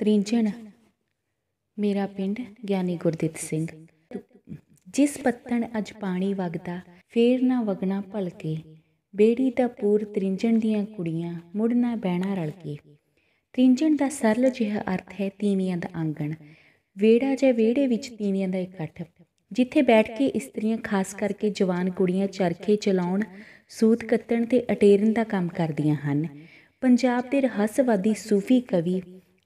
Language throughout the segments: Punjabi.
ਤ੍ਰਿੰਜਣ ਮੇਰਾ ਪਿੰਡ ਗਿਆਨੀ ਗੁਰਦਿੱਤ ਸਿੰਘ ਜਿਸ ਪੱਤਣ ਅਜ ਪਾਣੀ ਵਗਦਾ ਫੇਰ ਨਾ ਵਗਣਾ ਭਲਕੇ ਬੇੜੀ ਦਾ ਪੂਰ ਤ੍ਰਿੰਜਣ ਦੀਆਂ ਕੁੜੀਆਂ ਮੁੜ ਨਾ ਬਹਿਣਾ ਰਲ ਕੇ ਤ੍ਰਿੰਜਣ ਦਾ ਸਰਲ ਜਿਹਾ ਅਰਥ ਹੈ ਤੀਵੀਆਂ ਦਾ ਆਂਗਣ ਵੇੜਾ ਜੇ ਵੇੜੇ ਵਿੱਚ ਤੀਵੀਆਂ ਦਾ ਇਕੱਠ ਜਿੱਥੇ ਬੈਠ ਕੇ ਇਸਤਰੀਆਂ ਖਾਸ ਕਰਕੇ ਜਵਾਨ ਕੁੜੀਆਂ ਚਰਖੇ ਚਲਾਉਣ ਸੂਤ ਕੱਤਣ ਤੇ ਅਟੇਰਨ ਦਾ ਕੰਮ ਕਰਦੀਆਂ ਹਨ ਪੰਜਾਬ ਦੇ ਰਹੱਸਵਾਦੀ ਸੂਫੀ ਕਵੀ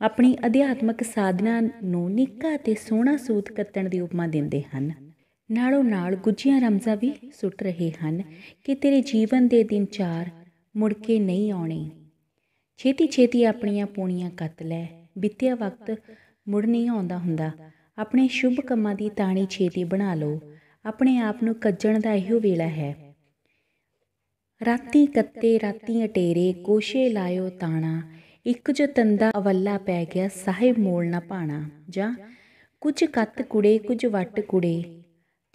ਆਪਣੀ ਅਧਿਆਤਮਕ ਸਾਧਨਾ ਨੂੰ ਨਿੱਕਾ ਤੇ ਸੋਹਣਾ ਸੂਤ ਕੱਤਣ ਦੀ ਉਪਮਾ ਦਿੰਦੇ ਹਨ ਨਾਲੋਂ ਨਾਲ ਗੁੱਜੀਆਂ ਰਮਜ਼ਾ ਵੀ ਸੁੱਟ ਰਹੇ ਹਨ ਕਿ ਤੇਰੇ ਜੀਵਨ ਦੇ ਦਿਨ ਚਾਰ ਮੁੜ ਕੇ ਨਹੀਂ ਆਉਣੇ ਛੇਤੀ ਛੇਤੀ ਆਪਣੀਆਂ ਪੂਣੀਆਂ ਕੱਤ ਲੈ ਬਿੱਤਿਆ ਵਕਤ ਮੁੜ ਨਹੀਂ ਆਉਂਦਾ ਹੁੰਦਾ ਆਪਣੇ ਸ਼ੁਭ ਕੰਮਾਂ ਦੀ ਤਾਣੀ ਛੇਤੀ ਬਣਾ ਲਓ ਆਪਣੇ ਆਪ ਨੂੰ ਕੱਜਣ ਦਾ ਇਹੋ ਵੇਲਾ ਹੈ ਰਾਤੀ ਕੱਤੇ ਰਾਤੀ ਅਟੇਰੇ ਕੋਸ਼ੇ ਲਾਇਓ ਤਾਣਾ ਇੱਕ ਜੋ ਤੰਦਾ ਅਵੱਲਾ ਪੈ ਗਿਆ ਸਾਹਿਬ ਮੋਲ ਨਾ ਪਾਣਾ ਜਾਂ ਕੁਝ ਕੱਤ ਕੁੜੇ ਕੁਝ ਵੱਟ ਕੁੜੇ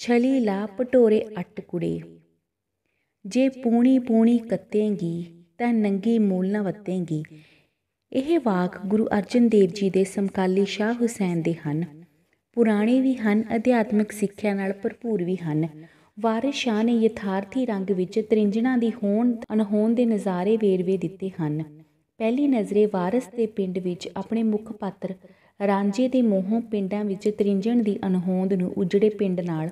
ਛਲੀ ਲਾ ਪਟੋਰੇ ਅਟ ਕੁੜੇ ਜੇ ਪੂਣੀ ਪੂਣੀ ਕੱਤੇਂਗੀ ਤਾਂ ਨੰਗੀ ਮੂਲ ਨਾ ਵੱਤੇਂਗੀ ਇਹ ਵਾਕ ਗੁਰੂ ਅਰਜਨ ਦੇਵ ਜੀ ਦੇ ਸਮਕਾਲੀ ਸ਼ਾਹ ਹੁਸੈਨ ਦੇ ਹਨ ਪੁਰਾਣੇ ਵੀ ਹਨ ਅਧਿਆਤਮਿਕ ਸਿੱਖਿਆ ਨਾਲ ਭਰਪੂਰ ਵੀ ਹਨ ਵਾਰਿਸ ਸ਼ਾਹ ਨੇ ਯਥਾਰਥੀ ਰੰਗ ਵਿੱਚ ਤ੍ਰਿੰਜਣਾ ਦੀ ਹੋਣ ਅਣਹੋਣ ਦੇ ਨਜ਼ਾਰੇ ਵੇਰਵੇ ਦਿੱਤੇ ਹਨ ਪਹਿਲੀ ਨਜ਼ਰੇ ਵਾਰਸ ਦੇ ਪਿੰਡ ਵਿੱਚ ਆਪਣੇ ਮੁੱਖ ਪਾਤਰ ਰਾਂਝੇ ਦੇ ਮੋਹੋਂ ਪਿੰਡਾਂ ਵਿੱਚ ਤ੍ਰਿੰਜਣ ਦੀ ਅਨਹੋਂਦ ਨੂੰ ਉਜੜੇ ਪਿੰਡ ਨਾਲ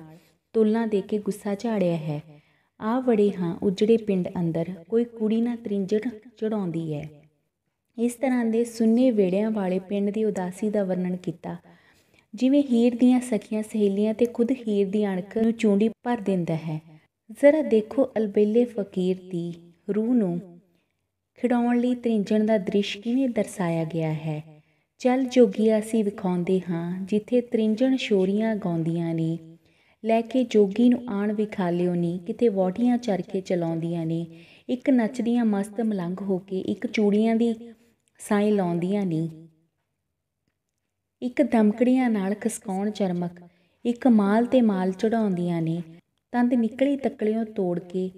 ਤੁਲਨਾ ਦੇ ਕੇ ਗੁੱਸਾ ਝਾੜਿਆ ਹੈ ਆ ਵੜੇ ਹਾਂ ਉਜੜੇ ਪਿੰਡ ਅੰਦਰ ਕੋਈ ਕੁੜੀ ਨਾ ਤ੍ਰਿੰਜਣ ਚੜਾਉਂਦੀ ਹੈ ਇਸ ਤਰ੍ਹਾਂ ਦੇ ਸੁੰਨੇ ਵੇੜਿਆਂ ਵਾਲੇ ਪਿੰਡ ਦੀ ਉਦਾਸੀ ਦਾ ਵਰਣਨ ਕੀਤਾ ਜਿਵੇਂ ਹੀਰ ਦੀਆਂ ਸਖੀਆਂ ਸਹੇਲੀਆਂ ਤੇ ਖੁਦ ਹੀਰ ਦੀ ਅਣਖ ਨੂੰ ਚੁੰਡੀ ਭਰ ਦਿੰਦਾ ਹੈ ਜ਼ਰਾ ਦੇਖੋ ਅਲਬੇਲੇ ਫਕੀਰ ਦੀ ਰੂਹ ਨੂੰ ਖਿਡਾਉਣ ਲਈ ਤ੍ਰਿੰਜਣ ਦਾ ਦ੍ਰਿਸ਼ ਕਿਵੇਂ ਦਰਸਾਇਆ ਗਿਆ ਹੈ ਚਲ ਜੋਗੀਆ ਅਸੀਂ ਵਿਖਾਉਂਦੇ ਹਾਂ ਜਿੱਥੇ ਤ੍ਰਿੰਜਣ ਸ਼ੋਰੀਆਂ ਗਾਉਂਦੀਆਂ ਨੇ ਲੈ ਕੇ ਜੋਗੀ ਨੂੰ ਆਣ ਵਿਖਾ ਲਿਓ ਨੀ ਕਿਤੇ ਵਾਟੀਆਂ ਕੇ ਚਲਾਉਂਦੀਆਂ ਨੇ ਇੱਕ ਨੱਚਦੀਆਂ ਮਸਤ ਮਲੰਗ ਹੋ ਕੇ ਇੱਕ ਚੂੜੀਆਂ ਦੀ ਸਾਈ ਲਾਉਂਦੀਆਂ ਨੇ ਇੱਕ ਧਮਕੜੀਆਂ ਨਾਲ ਖਸਕਾਉਣ ਚਰਮਕ ਇੱਕ ਮਾਲ ਤੇ ਮਾਲ ਚੜਾਉਂਦੀਆਂ ਨੇ ਤੰਦ ਨਿਕਲੀ ਤੱਕਲਿਓਂ ਤੋੜ ਕੇ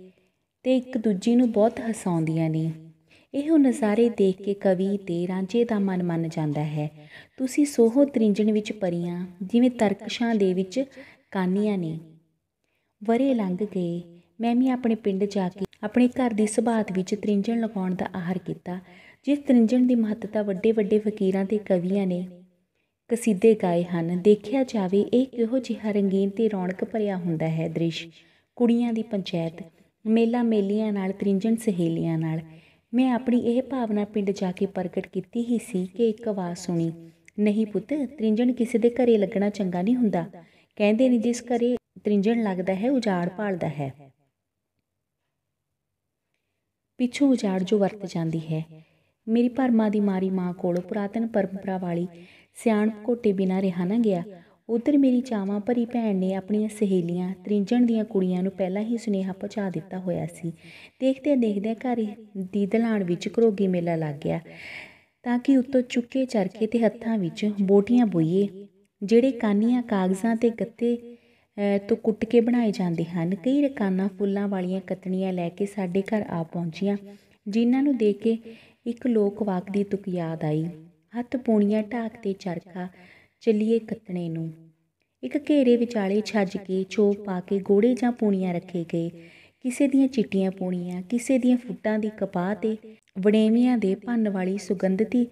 ਤੇ ਇੱਕ ਦੂਜੀ ਨੂੰ ਬਹੁਤ ਹਸਾਉਂਦੀਆਂ ਨੇ ਇਹੋ ਨਜ਼ਾਰੇ ਦੇਖ ਕੇ ਕਵੀ ਤੇ ਰਾਂਝੇ ਦਾ ਮਨ ਮੰਨ ਜਾਂਦਾ ਹੈ ਤੁਸੀਂ ਸੋਹੋ ਤ੍ਰਿੰਜਣ ਵਿੱਚ ਪਰੀਆਂ ਜਿਵੇਂ ਤਰਕਸ਼ਾਂ ਦੇ ਵਿੱਚ ਕਾਨੀਆਂ ਨੇ ਵਰੇ ਲੰਘ ਗਏ ਮੈਂ ਵੀ ਆਪਣੇ ਪਿੰਡ ਜਾ ਕੇ ਆਪਣੇ ਘਰ ਦੀ ਸੁਭਾਤ ਵਿੱਚ ਤ੍ਰਿੰਜਣ ਲਗਾਉਣ ਦਾ ਆਹਰ ਕੀਤਾ ਜਿਸ ਤ੍ਰਿੰਜਣ ਦੀ ਮਹੱਤਤਾ ਵੱਡੇ ਵੱਡੇ ਫਕੀਰਾਂ ਤੇ ਕਵੀਆਂ ਨੇ ਕਸੀਦੇ ਗਾਏ ਹਨ ਦੇਖਿਆ ਜਾਵੇ ਇਹ ਕਿਹੋ ਜਿਹਾ ਰੰਗੀਨ ਤੇ ਰੌਣਕ ਭਰਿਆ ਹੁੰਦਾ ਹੈ ਦ੍ਰਿਸ਼ ਕੁੜੀਆਂ ਦੀ ਪੰਚਾਇਤ ਮੇਲਾ ਮੇਲੀਆਂ ਨਾਲ ਤ੍ਰਿੰਜਣ ਸਹੇਲੀਆਂ ਨਾਲ ਮੈਂ ਆਪਣੀ ਇਹ ਭਾਵਨਾ ਪਿੰਡ ਜਾ ਕੇ ਪ੍ਰਗਟ ਕੀਤੀ ਹੀ ਸੀ ਕਿ ਇੱਕ ਆਵਾਜ਼ ਸੁਣੀ ਨਹੀਂ ਪੁੱਤ ਤ੍ਰਿੰਜਣ ਕਿਸੇ ਦੇ ਘਰੇ ਲੱਗਣਾ ਚੰਗਾ ਨਹੀਂ ਹੁੰਦਾ ਕਹਿੰਦੇ ਨੇ ਜਿਸ ਘਰੇ ਤ੍ਰਿੰਜਣ ਲੱਗਦਾ ਹੈ ਉਜਾੜ ਪਾਲਦਾ ਹੈ ਪਿੱਛੋਂ ਉਜਾੜ ਜੋ ਵਰਤ ਜਾਂਦੀ ਹੈ ਮੇਰੀ ਪਰਮਾ ਦੀ ਮਾਰੀ ਮਾਂ ਕੋਲ ਪੁਰਾਤਨ ਪਰੰਪਰਾ ਵਾਲੀ ਸਿਆਣਪ ਕੋਟੇ ਬਿਨਾ ਰਹਿਣਾ ਗਿਆ ਉਧਰ ਮੇਰੀ ਚਾਵਾਂ ਭਰੀ ਭੈਣ ਨੇ ਆਪਣੀਆਂ ਸਹੇਲੀਆਂ ਤ੍ਰਿੰਜਣ ਦੀਆਂ ਕੁੜੀਆਂ ਨੂੰ ਪਹਿਲਾਂ ਹੀ ਸੁਨੇਹਾ ਪਹੁੰਚਾ ਦਿੱਤਾ ਹੋਇਆ ਸੀ ਦੇਖਦੇ ਦੇਖਦੇ ਘਰ ਦੀ ਵਿੱਚ ਕਰੋਗੀ ਮੇਲਾ ਲੱਗ ਗਿਆ ਤਾਂ ਕਿ ਉੱਤੋਂ ਚੁੱਕੇ ਚਰਖੇ ਤੇ ਹੱਥਾਂ ਵਿੱਚ ਬੋਟੀਆਂ ਬੋਈਏ ਜਿਹੜੇ ਕਾਨੀਆਂ ਕਾਗਜ਼ਾਂ ਤੇ ਗੱਤੇ ਤੋਂ ਕੁੱਟ ਕੇ ਬਣਾਏ ਜਾਂਦੇ ਹਨ ਕਈ ਰਕਾਨਾਂ ਫੁੱਲਾਂ ਵਾਲੀਆਂ ਕਤਣੀਆਂ ਲੈ ਕੇ ਸਾਡੇ ਘਰ ਆ ਪਹੁੰਚੀਆਂ ਜਿਨ੍ਹਾਂ ਨੂੰ ਦੇਖ ਕੇ ਇੱਕ ਲੋਕ ਵਾਕ ਦੀ ਤੁਕ ਯਾਦ ਆਈ ਹੱਥ ਪੂਣੀਆਂ ਢਾਕ ਤੇ ਚਰਖਾ ਚੱਲੀਏ ਕੱਤਣੇ ਨੂੰ ਇੱਕ ਘੇਰੇ ਵਿਚਾਲੇ ਛੱਜ ਕੇ ਚੋਪ ਪਾ ਕੇ ਗੋੜੇ ਜਾਂ ਪੂਣੀਆਂ ਰੱਖੇ ਗਏ ਕਿਸੇ ਦੀਆਂ ਚਿੱਟੀਆਂ ਪੂਣੀਆਂ ਕਿਸੇ ਦੀਆਂ ਫੁੱਟਾਂ ਦੀ ਕਪਾਹ ਤੇ ਵੜੇਵੀਆਂ ਦੇ ਭੰਨ ਵਾਲੀ ਸੁਗੰਧਤੀ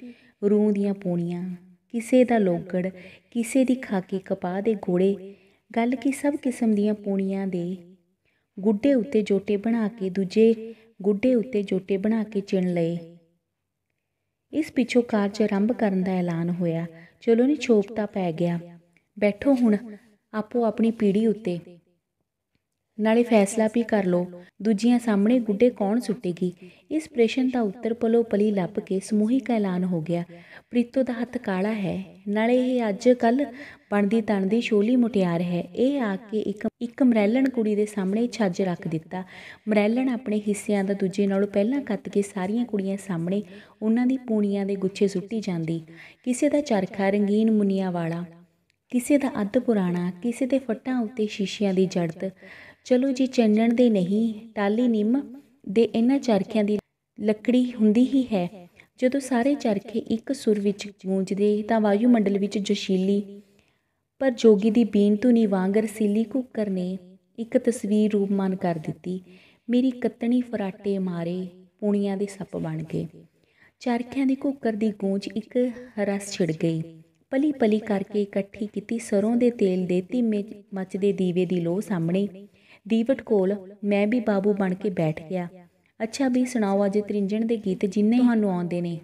ਰੂਹ ਦੀਆਂ ਪੂਣੀਆਂ ਕਿਸੇ ਦਾ ਲੋਗੜ ਕਿਸੇ ਦੀ ਖਾਕੀ ਕਪਾਹ ਦੇ ਗੋੜੇ ਗੱਲ ਕੀ ਸਭ ਕਿਸਮ ਦੀਆਂ ਪੂਣੀਆਂ ਦੇ ਗੁੱਡੇ ਉੱਤੇ ਜੋਟੇ ਬਣਾ ਕੇ ਦੂਜੇ ਗੁੱਡੇ ਉੱਤੇ ਜੋਟੇ ਬਣਾ ਕੇ ਚਿਣ ਲਏ ਇਸ ਪਿੱਛੋਂ ਕਾਰਜ ਆਰੰਭ ਕਰਨ ਦਾ ਐਲਾਨ ਹੋਇਆ ਚਲੋ ਨੀ ਛੋਪਤਾ ਤਾਂ ਪੈ ਗਿਆ ਬੈਠੋ ਹੁਣ ਆਪੋ ਆਪਣੀ ਪੀੜੀ ਉੱਤੇ ਨਾਲੇ ਫੈਸਲਾ ਵੀ ਕਰ ਲੋ ਦੂਜੀਆਂ ਸਾਹਮਣੇ ਗੁੱਡੇ ਕੌਣ ਸੁੱਟੇਗੀ ਇਸ ਪ੍ਰਸ਼ਨ ਦਾ ਉੱਤਰ ਪਲੋ ਪਲੀ ਲੱਭ ਕੇ ਸਮੂਹਿਕ ਐਲਾਨ ਹੋ ਗਿਆ ਪ੍ਰੀਤੋ ਦਾ ਹੱਥ ਕਾਲਾ ਹੈ ਨਾਲੇ ਇਹ ਅੱਜ ਕੱਲ ਬਣਦੀ ਤਣਦੀ ਸ਼ੋਲੀ ਮੁਟਿਆਰ ਹੈ ਇਹ ਆ ਕੇ ਇੱਕ ਇੱਕ ਮਰੈਲਣ ਕੁੜੀ ਦੇ ਸਾਹਮਣੇ ਛੱਜ ਰੱਖ ਦਿੱਤਾ ਮਰੈਲਣ ਆਪਣੇ ਹਿੱਸਿਆਂ ਦਾ ਦੂਜੇ ਨਾਲੋਂ ਪਹਿਲਾਂ ਕੱਤ ਕੇ ਸਾਰੀਆਂ ਕੁੜੀਆਂ ਸਾਹਮਣੇ ਉਹਨਾਂ ਦੀ ਪੂਣੀਆਂ ਦੇ ਗੁੱਛੇ ਸੁੱਟੀ ਜਾਂਦੀ ਕਿਸੇ ਦਾ ਚਰਖਾ ਰੰਗੀਨ ਮੁੰਨੀਆਂ ਵਾਲਾ ਕਿਸੇ ਦਾ ਅੱਧ ਪੁਰਾਣਾ ਕਿਸੇ ਦੇ ਫੱਟਾਂ ਉੱਤੇ ਸ਼ੀਸ਼ਿਆਂ ਦੀ ਜੜਤ ਚਲੋ ਜੀ ਚੰਨਣ ਦੇ ਨਹੀਂ ਟਾਲੀ ਨਿੰਮ ਦੇ ਇਹਨਾਂ ਚਰਖਿਆਂ ਦੀ ਲੱਕੜੀ ਹੁੰਦੀ ਹੀ ਹੈ ਜਦੋਂ ਸਾਰੇ ਚਰਖੇ ਇੱਕ ਸੁਰ ਵਿੱਚ ਗੂੰਜਦੇ ਤਾਂ ਵਾਯੂਮੰਡਲ ਵਿੱਚ ਜੋਸ਼ੀਲੀ ਪਰ ਜੋਗੀ ਦੀ ਬੇਨਤੁਨੀ ਵਾਂਗ ਰਸੀਲੀ ਕੁੱਕਰ ਨੇ ਇੱਕ ਤਸਵੀਰ ਰੂਪਮਾਨ ਕਰ ਦਿੱਤੀ ਮੇਰੀ ਕੱਤਣੀ ਫਰਾਟੇ ਮਾਰੇ ਪੂਣੀਆਂ ਦੇ ਸੱਪ ਬਣ ਗਏ ਚਰਖਿਆਂ ਦੀ ਕੁੱਕਰ ਦੀ ਗੂੰਜ ਇੱਕ ਰਸ ਛਿੜ ਗਈ ਪਲੀ ਪਲੀ ਕਰਕੇ ਇਕੱਠੀ ਕੀਤੀ ਸਰੋਂ ਦੇ ਤੇਲ ਦੇ ਧੀਮੇ ਮੱਚਦੇ ਦੀਵੇ ਦੀ ਲੋ ਸਾਹਮਣੇ ਦੀਵਟ ਕੋਲ ਮੈਂ ਵੀ ਬਾਬੂ ਬਣ ਕੇ ਬੈਠ ਗਿਆ ਅੱਛਾ ਵੀ ਸੁਣਾਓ ਅਜੇ ਤ੍ਰਿੰਜਣ ਦੇ ਗੀਤ ਜਿੰਨੇ ਤੁਹਾਨੂੰ ਆਉਂਦੇ ਨੇ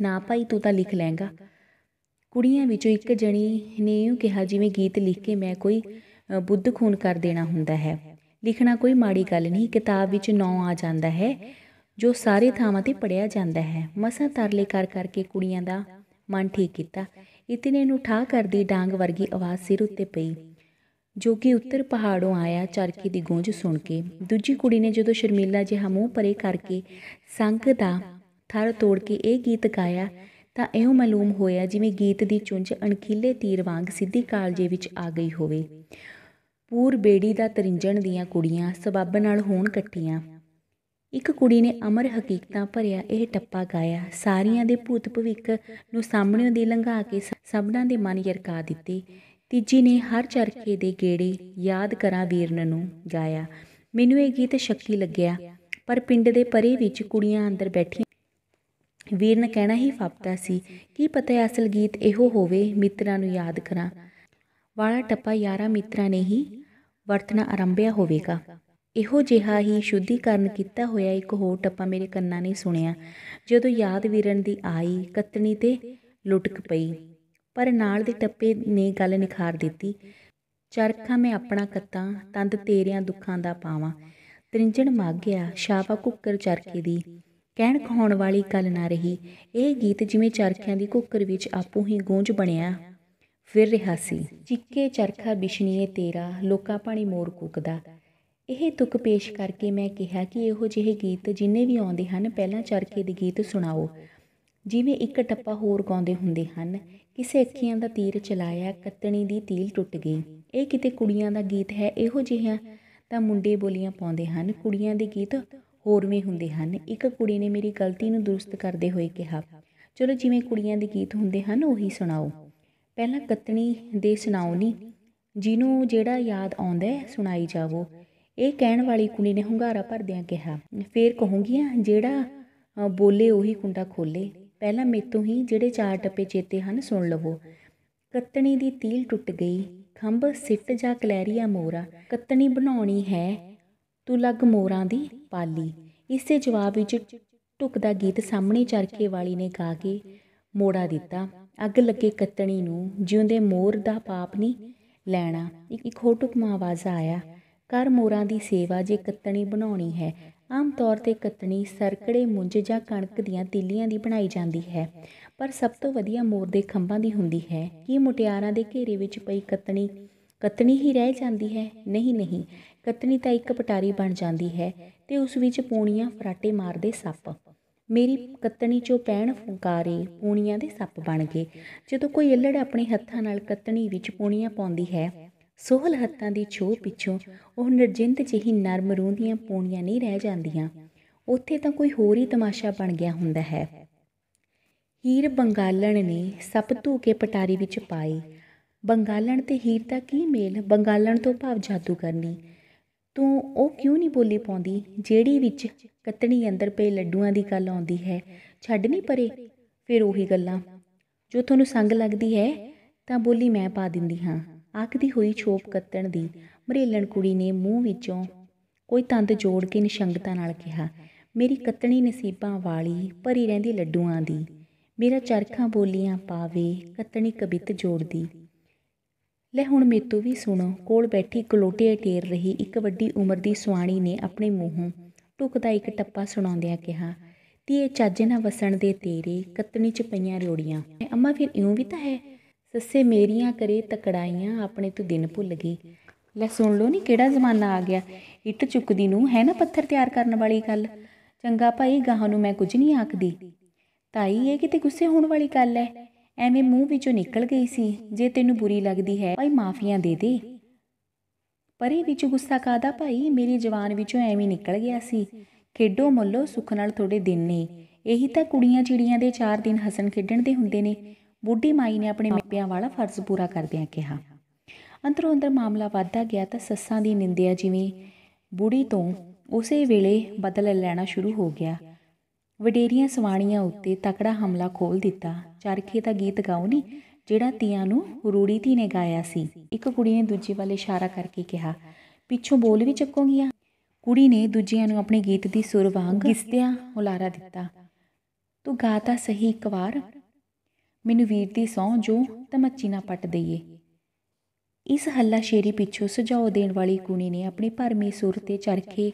ਨਾ ਭਾਈ ਤੂੰ ਤਾਂ ਲਿਖ ਲੈਂਗਾ ਕੁੜੀਆਂ ਵਿੱਚੋਂ ਇੱਕ ਜਣੀ ਨੇ ਇਹ ਕਿਹਾ ਜਿਵੇਂ ਗੀਤ ਲਿਖ ਕੇ ਮੈਂ ਕੋਈ ਬੁੱਧ ਖੂਨ ਕਰ ਦੇਣਾ ਹੁੰਦਾ ਹੈ ਲਿਖਣਾ ਕੋਈ ਮਾੜੀ ਗੱਲ ਨਹੀਂ ਕਿਤਾਬ ਵਿੱਚ ਨੌ ਆ ਜਾਂਦਾ ਹੈ ਜੋ ਸਾਰੇ ਥਾਵਾਂ ਤੇ ਪੜਿਆ ਜਾਂਦਾ ਹੈ ਮਸਾਂ ਤਰਲੇ ਕਰ ਕਰਕੇ ਕੁੜੀਆਂ ਦਾ ਮਨ ਠੀਕ ਕੀਤਾ ਇਤਨੇ ਨੂੰ ਠਾ ਕਰਦੀ ਡਾਂਗ ਵਰਗੀ ਆਵਾਜ਼ ਸਿਰ ਉੱਤੇ ਪਈ ਜੋ ਕਿ ਉੱਤਰ ਪਹਾੜੋਂ ਆਇਆ ਚਰਕੀ ਦੀ ਗੂੰਜ ਸੁਣ ਕੇ ਦੂਜੀ ਕੁੜੀ ਨੇ ਜਦੋਂ ਸ਼ਰਮੀਲਾ ਜਿਹਾ ਮੂੰਹ ਪਰੇ ਕਰਕੇ ਸੰਗ ਦਾ ਥਰ ਤੋੜ ਕੇ ਇਹ ਗੀਤ ਗਾਇਆ ਤਾਂ ਇਹੋ ਮਾਲੂਮ ਹੋਇਆ ਜਿਵੇਂ ਗੀਤ ਦੀ ਚੁੰਝ ਅਣਖੀਲੇ ਤੀਰ ਵਾਂਗ ਸਿੱਧੀ ਕਾਲਜੇ ਵਿੱਚ ਆ ਗਈ ਹੋਵੇ ਪੂਰ ਬੇੜੀ ਦਾ ਤਰਿੰਜਣ ਦੀਆਂ ਕੁੜੀਆਂ ਸਬੱਬ ਨਾਲ ਹੋਣ ਕੱਟੀਆਂ ਇੱਕ ਕੁੜੀ ਨੇ ਅਮਰ ਹਕੀਕਤਾਂ ਭਰਿਆ ਇਹ ਟੱਪਾ ਗਾਇਆ ਸਾਰਿਆਂ ਦੇ ਭੂਤ ਭਵਿੱਖ ਨੂੰ ਸਾਹਮਣਿਓਂ ਦੀ ਲੰਘਾ ਕੇ ਸਭਨਾਂ ਦੇ ਮਨ ਯਰਕਾ ਦਿੱਤੇ ਤੀਜੀ ਨੇ ਹਰ ਚਰਖੇ ਦੇ ਗੇੜੇ ਯਾਦ ਕਰਾਂ ਵੀਰਨ ਨੂੰ ਗਾਇਆ ਮੈਨੂੰ ਇਹ ਗੀਤ ਸ਼ੱਕੀ ਲੱਗਿਆ ਪਰ ਪਿੰਡ ਦੇ ਪਰੇ ਵਿੱਚ ਕੁੜੀਆਂ ਅੰਦਰ ਬੈਠੀਆਂ ਵੀਰ ਨੇ ਕਹਿਣਾ ਹੀ ਫਾਪਤਾ ਸੀ ਕੀ ਪਤਾ ਅਸਲ ਗੀਤ ਇਹੋ ਹੋਵੇ ਮਿੱਤਰਾਂ ਨੂੰ ਯਾਦ ਕਰਾਂ ਵਾਲਾ ਟੱਪਾ ਯਾਰਾ ਮਿੱਤਰਾਂ ਨੇ ਹੀ ਵਰਤਣਾ ਆਰੰਭਿਆ ਹੋਵੇਗਾ ਇਹੋ ਜਿਹਾ ਹੀ ਸ਼ੁੱਧੀਕਰਨ ਕੀਤਾ ਹੋਇਆ ਇੱਕ ਹੋਰ ਟੱਪਾ ਮੇਰੇ ਕੰਨਾਂ ਨੇ ਸੁਣਿਆ ਜਦੋਂ ਯਾਦ ਵੀਰਨ ਦੀ ਆਈ ਕਤਣੀ ਤੇ ਲੁਟਕ ਪਈ ਪਰ ਨਾਲ ਦੇ ਟੱਪੇ ਨੇ ਗੱਲ ਨਿਖਾਰ ਦਿੱਤੀ ਚਰਖਾ ਮੈਂ ਆਪਣਾ ਕੱਤਾ ਤੰਦ ਤੇਰਿਆਂ ਦੁੱਖਾਂ ਦਾ ਪਾਵਾਂ ਤ੍ਰਿੰਜਣ ਮਾਗਿਆ ਸ਼ਾਪਾ ਕੁੱਕਰ ਚਰਕੇ ਦੀ ਕਹਿਣ ਖਾਉਣ ਵਾਲੀ ਗੱਲ ਨਾ ਰਹੀ ਇਹ ਗੀਤ ਜਿਵੇਂ ਚਰਖਿਆਂ ਦੀ ਕੁੱਕਰ ਵਿੱਚ ਆਪੂ ਹੀ ਗੂੰਜ ਬਣਿਆ ਫਿਰ ਰਿਹਾ ਸੀ ਚਿੱਕੇ ਚਰਖਾ ਬਿਸ਼ਨੀਏ ਤੇਰਾ ਲੋਕਾਂ ਪਾਣੀ ਮੋਰ ਕੁਕਦਾ ਇਹ ਤੁਕ ਪੇਸ਼ ਕਰਕੇ ਮੈਂ ਕਿਹਾ ਕਿ ਇਹੋ ਜਿਹੇ ਗੀਤ ਜਿੰਨੇ ਵੀ ਆਉਂਦੇ ਹਨ ਪਹਿਲਾਂ ਚਰਖੇ ਦੇ ਗੀਤ ਸੁਣਾਓ ਜਿਵੇਂ ਇੱਕ ਟੱਪਾ ਹੋਰ ਗਾਉਂਦੇ ਹੁੰਦੇ ਹਨ ਕਿਸੇ ਅੱਖੀਆਂ ਦਾ ਤੀਰ ਚਲਾਇਆ ਕੱਤਣੀ ਦੀ ਤੀਲ ਟੁੱਟ ਗਈ ਇਹ ਕਿਤੇ ਕੁੜੀਆਂ ਦਾ ਗੀਤ ਹੈ ਇਹੋ ਜਿਹਾ ਤਾਂ ਮੁੰਡੇ ਬੋਲੀਆਂ ਪਾਉਂਦੇ ਹਨ ਕੁੜੀਆਂ ਦੇ ਗੀਤ ਹੋਰ ਵੀ ਹੁੰਦੇ ਹਨ ਇੱਕ ਕੁੜੀ ਨੇ ਮੇਰੀ ਗਲਤੀ ਨੂੰ ਦੁਰਸਤ ਕਰਦੇ ਹੋਏ ਕਿਹਾ ਚਲੋ ਜਿਵੇਂ ਕੁੜੀਆਂ ਦੇ ਗੀਤ ਹੁੰਦੇ ਹਨ ਉਹੀ ਸੁਣਾਓ ਪਹਿਲਾਂ ਕਤਣੀ ਦੇ ਸੁਣਾਓ ਨਹੀਂ ਜਿਹਨੂੰ ਜਿਹੜਾ ਯਾਦ ਆਉਂਦਾ ਸੁਣਾਈ ਜਾਵੋ ਇਹ ਕਹਿਣ ਵਾਲੀ ਕੁੜੀ ਨੇ ਹੁੰਗਾਰਾ ਭਰਦਿਆਂ ਕਿਹਾ ਫੇਰ ਕਹੂੰਗੀਆਂ ਜਿਹੜਾ ਬੋਲੇ ਉਹੀ ਕੁੰਡਾ ਖੋਲੇ ਪਹਿਲਾਂ ਮੇਤੋਂ ਹੀ ਜਿਹੜੇ ਚਾਰ ਟੱਪੇ ਚੇਤੇ ਹਨ ਸੁਣ ਲਵੋ ਕਤਣੀ ਦੀ ਤੀਲ ਟੁੱਟ ਗਈ ਖੰਭ ਸਿੱਟ ਜਾ ਕਲੈਰੀਆ ਮੋਰਾ ਕਤਣੀ ਬਣਾਉਣੀ ਹੈ ਤੂੰ ਲੱਗ ਮੋਰਾਂ ਦੀ ਪਾਲੀ ਇਸੇ ਜਵਾਬ ਵਿੱਚ ਟੁਕਦਾ ਗੀਤ ਸਾਹਮਣੇ ਚਰਕੇ ਵਾਲੀ ਨੇ ਗਾ ਕੇ ਮੋੜਾ ਦਿੱਤਾ ਅੱਗ ਲੱਗੇ ਕੱਤਣੀ ਨੂੰ ਜਿਉਂਦੇ ਮੋਰ ਦਾ ਪਾਪ ਨਹੀਂ ਲੈਣਾ ਇੱਕ ਹੋਰ ਟੁਕਮਾ ਆਵਾਜ਼ ਆਇਆ ਕਰ ਮੋਰਾਂ ਦੀ ਸੇਵਾ ਜੇ ਕੱਤਣੀ ਬਣਾਉਣੀ ਹੈ ਆਮ ਤੌਰ ਤੇ ਕੱਤਣੀ ਸਰਕੜੇ ਮੁੰਜ ਜਾਂ ਕਣਕ ਦੀਆਂ ਤਿੱਲੀਆਂ ਦੀ ਬਣਾਈ ਜਾਂਦੀ ਹੈ ਪਰ ਸਭ ਤੋਂ ਵਧੀਆ ਮੋਰ ਦੇ ਖੰਭਾਂ ਦੀ ਹੁੰਦੀ ਹੈ ਕੀ ਮੁਟਿਆਰਾਂ ਦੇ ਘੇਰੇ ਵਿੱਚ ਪਈ ਕੱਤਣੀ ਕੱਤਣੀ ਹੀ ਰਹਿ ਜਾਂਦੀ ਹੈ ਨਹੀਂ ਨਹੀਂ ਕਤਨੀ ਤਾਂ ਇੱਕ ਪਟਾਰੀ ਬਣ ਜਾਂਦੀ ਹੈ ਤੇ ਉਸ ਵਿੱਚ ਪੂਣੀਆਂ ਫਰਾਟੇ ਮਾਰਦੇ ਸੱਪ ਮੇਰੀ ਕਤਨੀ ਚੋਂ ਪੈਣ ਫੁੰਕਾਰੇ ਪੂਣੀਆਂ ਦੇ ਸੱਪ ਬਣ ਗਏ ਜਦੋਂ ਕੋਈ ਅਲੜ ਆਪਣੇ ਹੱਥਾਂ ਨਾਲ ਕਤਨੀ ਵਿੱਚ ਪੂਣੀਆਂ ਪਾਉਂਦੀ ਹੈ ਸੋਹਲ ਹੱਥਾਂ ਦੀ ਛੋਹ ਪਿੱਛੋਂ ਉਹ ਨਿਰਜਿੰਦ ਜਿਹੀ ਨਰਮ ਰੂੰਦੀਆਂ ਪੂਣੀਆਂ ਨਹੀਂ ਰਹਿ ਜਾਂਦੀਆਂ ਉੱਥੇ ਤਾਂ ਕੋਈ ਹੋਰ ਹੀ ਤਮਾਸ਼ਾ ਬਣ ਗਿਆ ਹੁੰਦਾ ਹੈ ਹੀਰ ਬੰਗਾਲਣ ਨੇ ਸੱਪ ਧੂ ਕੇ ਪਟਾਰੀ ਵਿੱਚ ਪਾਈ ਬੰਗਾਲਣ ਤੇ ਹੀਰ ਦਾ ਕੀ ਮੇਲ ਬੰਗਾਲਣ ਤੋਂ ਭਾਵ ਜਾਦੂ ਕਰਨੀ ਤੂੰ ਉਹ ਕਿਉਂ ਨਹੀਂ ਬੋਲੀ ਪਾਉਂਦੀ ਜਿਹੜੀ ਵਿੱਚ ਕਤਣੀ ਅੰਦਰ ਪਏ ਲੱਡੂਆਂ ਦੀ ਗੱਲ ਆਉਂਦੀ ਹੈ ਛੱਡ ਨਹੀਂ ਪਰੇ ਫਿਰ ਉਹੀ ਗੱਲਾਂ ਜੋ ਤੁਹਾਨੂੰ ਸੰਗ ਲੱਗਦੀ ਹੈ ਤਾਂ ਬੋਲੀ ਮੈਂ ਪਾ ਦਿੰਦੀ ਹਾਂ ਆਖਦੀ ਹੋਈ ਛੋਪ ਕੱਤਣ ਦੀ ਮਰੇਲਣ ਕੁੜੀ ਨੇ ਮੂੰਹ ਵਿੱਚੋਂ ਕੋਈ ਤੰਦ ਜੋੜ ਕੇ ਨਿਸ਼ੰਗਤਾ ਨਾਲ ਕਿਹਾ ਮੇਰੀ ਕੱਤਣੀ ਨਸੀਬਾਂ ਵਾਲੀ ਭਰੀ ਰਹਿੰਦੀ ਲੱਡੂਆਂ ਦੀ ਮੇਰਾ ਚਰਖਾ ਬੋਲੀਆਂ ਪਾਵੇ ਕੱਤਣੀ ਕਵਿਤ ਜੋੜਦੀ ਲੈ ਹੁਣ ਮੇਤੋਂ ਵੀ ਸੁਣੋ ਕੋਲ ਬੈਠੀ ਕਲੋਟੇ ਟੇਰ ਰਹੀ ਇੱਕ ਵੱਡੀ ਉਮਰ ਦੀ ਸੁਆਣੀ ਨੇ ਆਪਣੇ ਮੂੰਹੋਂ ਟੁਕਦਾ ਇੱਕ ਟੱਪਾ ਸੁਣਾਉਂਦਿਆਂ ਕਿਹਾ ਇਹ ਚਾਜੇ ਨਾ ਵਸਣ ਦੇ ਤੇਰੇ ਕਤਣੀ ਚ ਪਈਆਂ ਰੋੜੀਆਂ ਅੰਮਾ ਫਿਰ ਇਉਂ ਵੀ ਤਾਂ ਹੈ ਸੱਸੇ ਮੇਰੀਆਂ ਕਰੇ ਤਕੜਾਈਆਂ ਆਪਣੇ ਤੂੰ ਦਿਨ ਭੁੱਲ ਗਈ ਲੈ ਸੁਣ ਲੋ ਨੀ ਕਿਹੜਾ ਜ਼ਮਾਨਾ ਆ ਗਿਆ ਇੱਟ ਚੁੱਕਦੀ ਨੂੰ ਹੈ ਨਾ ਪੱਥਰ ਤਿਆਰ ਕਰਨ ਵਾਲੀ ਗੱਲ ਚੰਗਾ ਭਾਈ ਗਾਹਾਂ ਨੂੰ ਮੈਂ ਕੁਝ ਨਹੀਂ ਆਖਦੀ ਤਾਈ ਇਹ ਕਿਤੇ ਗੁੱਸੇ ਹੋਣ ਵਾਲੀ ਗੱਲ ਹੈ ਐਵੇਂ ਮੂੰਹ ਵਿੱਚੋਂ ਨਿਕਲ ਗਈ ਸੀ ਜੇ ਤੈਨੂੰ ਬੁਰੀ ਲੱਗਦੀ ਹੈ ਭਾਈ ਮਾਫੀਆਂ ਦੇ ਦੇ ਪਰੇ ਵਿੱਚ ਗੁੱਸਾ ਕਾਦਾ ਭਾਈ ਮੇਰੀ ਜਵਾਨ ਵਿੱਚੋਂ ਐਵੇਂ ਨਿਕਲ ਗਿਆ ਸੀ ਖੇਡੋ ਮੁੱਲੋ ਸੁੱਖ ਨਾਲ ਥੋੜੇ ਦਿਨ ਨੇ ਇਹੀ ਤਾਂ ਕੁੜੀਆਂ ਚਿੜੀਆਂ ਦੇ 4 ਦਿਨ ਹਸਨ ਖੇਡਣ ਦੇ ਹੁੰਦੇ ਨੇ ਬੁੱਢੀ ਮਾਈ ਨੇ ਆਪਣੇ ਮਾਪਿਆਂ ਵਾਲਾ ਫਰਜ਼ ਪੂਰਾ ਕਰਦਿਆਂ ਕਿਹਾ ਅੰਦਰੋਂ ਅੰਦਰ ਮਾਮਲਾ ਵੱਧਦਾ ਗਿਆ ਤਾਂ ਸੱਸਾਂ ਦੀ ਨਿੰਦਿਆ ਜਿਵੇਂ ਬੁੜੀ ਤੋਂ ਉਸੇ ਵੇਲੇ ਬਦਲ ਲੈਣਾ ਸ਼ੁਰੂ ਹੋ ਗਿਆ ਵਡੇਰੀਆਂ ਸਵਾਣੀਆਂ ਉੱਤੇ ਤਕੜਾ ਹਮਲਾ ਖੋਲ ਦਿੱਤਾ ਚਰਖੇ ਦਾ ਗੀਤ ਗਾਉਣੀ ਨੀ ਜਿਹੜਾ ਤੀਆਂ ਨੂੰ ਰੂੜੀ ਧੀ ਨੇ ਗਾਇਆ ਸੀ ਇੱਕ ਕੁੜੀ ਨੇ ਦੂਜੀ ਵੱਲ ਇਸ਼ਾਰਾ ਕਰਕੇ ਕਿਹਾ ਪਿੱਛੋਂ ਬੋਲ ਵੀ ਚੱਕੋਗੀਆਂ ਕੁੜੀ ਨੇ ਦੂਜਿਆਂ ਨੂੰ ਆਪਣੇ ਗੀਤ ਦੀ ਸੁਰ ਵਾਂਗ ਗਿਸਦਿਆਂ ਹੁਲਾਰਾ ਦਿੱਤਾ ਤੂੰ ਗਾ ਤਾਂ ਸਹੀ ਇੱਕ ਵਾਰ ਮੈਨੂੰ ਵੀਰ ਦੀ ਸੌਂ ਜੋ ਤਮੱਚੀ ਨਾ ਪੱਟ ਦਈਏ ਇਸ ਹੱਲਾ ਸ਼ੇਰੀ ਪਿੱਛੋਂ ਸੁਝਾਅ ਦੇਣ ਵਾਲੀ ਕੁਣੀ ਨੇ ਆਪਣੀ ਭਰਮੀ ਸੁਰ ਤੇ ਚਰਖੇ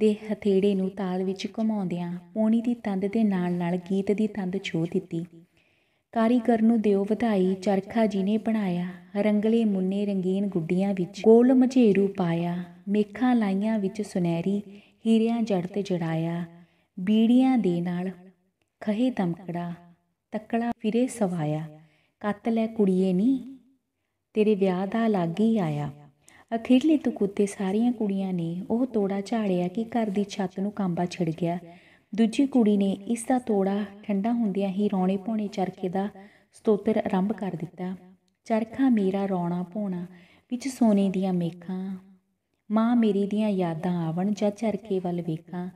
ਦੇ ਹਥੇੜੇ ਨੂੰ ਤਾਲ ਵਿੱਚ ਘੁਮਾਉਂਦਿਆਂ ਪੋਣੀ ਦੀ ਤੰਦ ਦੇ ਨਾਲ ਨਾਲ ਗੀਤ ਦੀ ਤੰਦ ਛੋ ਦਿੱਤੀ ਕਾਰੀਗਰ ਨੂੰ ਦਿਓ ਵਧਾਈ ਚਰਖਾ ਨੇ ਬਣਾਇਆ ਰੰਗਲੇ ਮੁੰਨੇ ਰੰਗੀਨ ਗੁੱਡੀਆਂ ਵਿੱਚ ਗੋਲ ਮਝੇਰੂ ਪਾਇਆ ਮੇਖਾਂ ਲਾਈਆਂ ਵਿੱਚ ਸੁਨਹਿਰੀ ਹੀਰਿਆਂ ਜੜ ਤੇ ਜੜਾਇਆ ਬੀੜੀਆਂ ਦੇ ਨਾਲ ਖਹੇ ਤਮਕੜਾ ਤੱਕੜਾ ਫਿਰੇ ਸਵਾਇਆ ਕੱਤ ਲੈ ਕੁੜੀਏ ਨੀ ਤੇਰੇ ਵਿਆਹ ਦਾ ਲਾਗੀ ਆਇਆ ਅਖੀਰਲੇ ਤੂ ਕੁੱਤੇ ਸਾਰੀਆਂ ਕੁੜੀਆਂ ਨੇ ਉਹ ਤੋੜਾ ਝਾੜਿਆ ਕਿ ਘਰ ਦੀ ਛੱਤ ਨੂੰ ਕਾਂਬਾ ਛਿੜ ਗਿਆ ਦੂਜੀ ਕੁੜੀ ਨੇ ਇਸ ਦਾ ਤੋੜਾ ਠੰਡਾ ਹੁੰਦਿਆਂ ਹੀ ਰੌਣੇ ਪੌਣੇ ਚਰਖੇ ਦਾ ਸਤੋਤਰ ਆਰੰਭ ਕਰ ਦਿੱਤਾ ਚਰਖਾ ਮੇਰਾ ਰੌਣਾ ਪੋਣਾ ਵਿੱਚ ਸੋਨੇ ਦੀਆਂ ਮੇਖਾਂ ਮਾਂ ਮੇਰੀ ਦੀਆਂ ਯਾਦਾਂ ਆਵਣ ਜਾਂ ਚਰਖੇ ਵੱਲ ਵੇਖਾਂ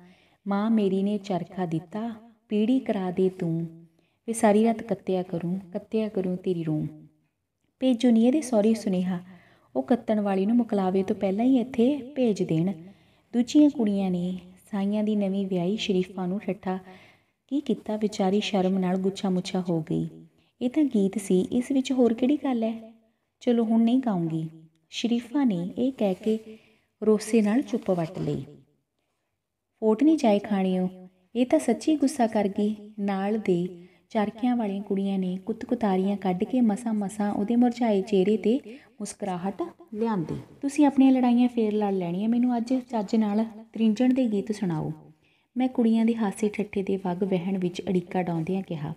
ਮਾਂ ਮੇਰੀ ਨੇ ਚਰਖਾ ਦਿੱਤਾ ਪੀੜੀ ਕਰਾ ਦੇ ਤੂੰ ਵੀ ਸਾਰੀ ਰਾਤ ਕੱਤਿਆ ਕਰੂੰ ਕੱਤਿਆ ਕਰੂੰ ਤੇਰੀ ਰੂਹ ਭੇਜੋ ਨੀ ਇਹਦੇ ਸੌਰੀ ਸੁਨੇਹਾ ਉਹ ਕੱਤਣ ਵਾਲੀ ਨੂੰ ਮੁਕਲਾਵੇ ਤੋਂ ਪਹਿਲਾਂ ਹੀ ਇੱਥੇ ਭੇਜ ਦੇਣ ਦੂਜੀਆਂ ਕੁੜੀਆਂ ਨੇ ਸਾਈਆਂ ਦੀ ਨਵੀਂ ਵਿਆਹੀ ਸ਼ਰੀਫਾ ਨੂੰ ਠੱਠਾ ਕੀ ਕੀਤਾ ਵਿਚਾਰੀ ਸ਼ਰਮ ਨਾਲ ਗੁੱਛਾ-ਮੁੱਛਾ ਹੋ ਗਈ ਇਹ ਤਾਂ ਗੀਤ ਸੀ ਇਸ ਵਿੱਚ ਹੋਰ ਕਿਹੜੀ ਗੱਲ ਹੈ ਚਲੋ ਹੁਣ ਨਹੀਂ ਗਾਉਂਗੀ ਸ਼ਰੀਫਾ ਨੇ ਇਹ ਕਹਿ ਕੇ ਰੋਸੇ ਨਾਲ ਚੁੱਪ ਵੱਟ ਲਈ ਫੋਟ ਨਹੀਂ ਜਾਏ ਖਾਣਿਓ ਇਹ ਤਾਂ ਸੱਚੀ ਗੁੱਸਾ ਕਰ ਗਈ ਨਾਲ ਦੇ ਚਰਖਿਆਂ ਵਾਲੀਆਂ ਕੁੜੀਆਂ ਨੇ ਕੁੱਤਕੁਤਾਰੀਆਂ ਕੱਢ ਕੇ ਮਸਾ-ਮਸਾ ਉਹਦੇ ਮੁਰਝਾਏ ਚਿਹਰੇ ਤੇ ਮੁਸਕਰਾਹਟ ਲਿਆਂਦੀ ਤੁਸੀਂ ਆਪਣੀਆਂ ਲੜਾਈਆਂ ਫੇਰ ਲੜ ਲੈਣੀਆਂ ਮੈਨੂੰ ਅੱਜ ਚੱਜ ਨਾਲ ਤ੍ਰਿੰਜਣ ਦੇ ਗੀਤ ਸੁਣਾਓ ਮੈਂ ਕੁੜੀਆਂ ਦੇ ਹਾਸੇ ਠੱਠੇ ਦੇ ਵਗ ਵਹਿਣ ਵਿੱਚ ਅੜਿੱਕਾ ਡਾਉਂਦਿਆਂ ਕਿਹਾ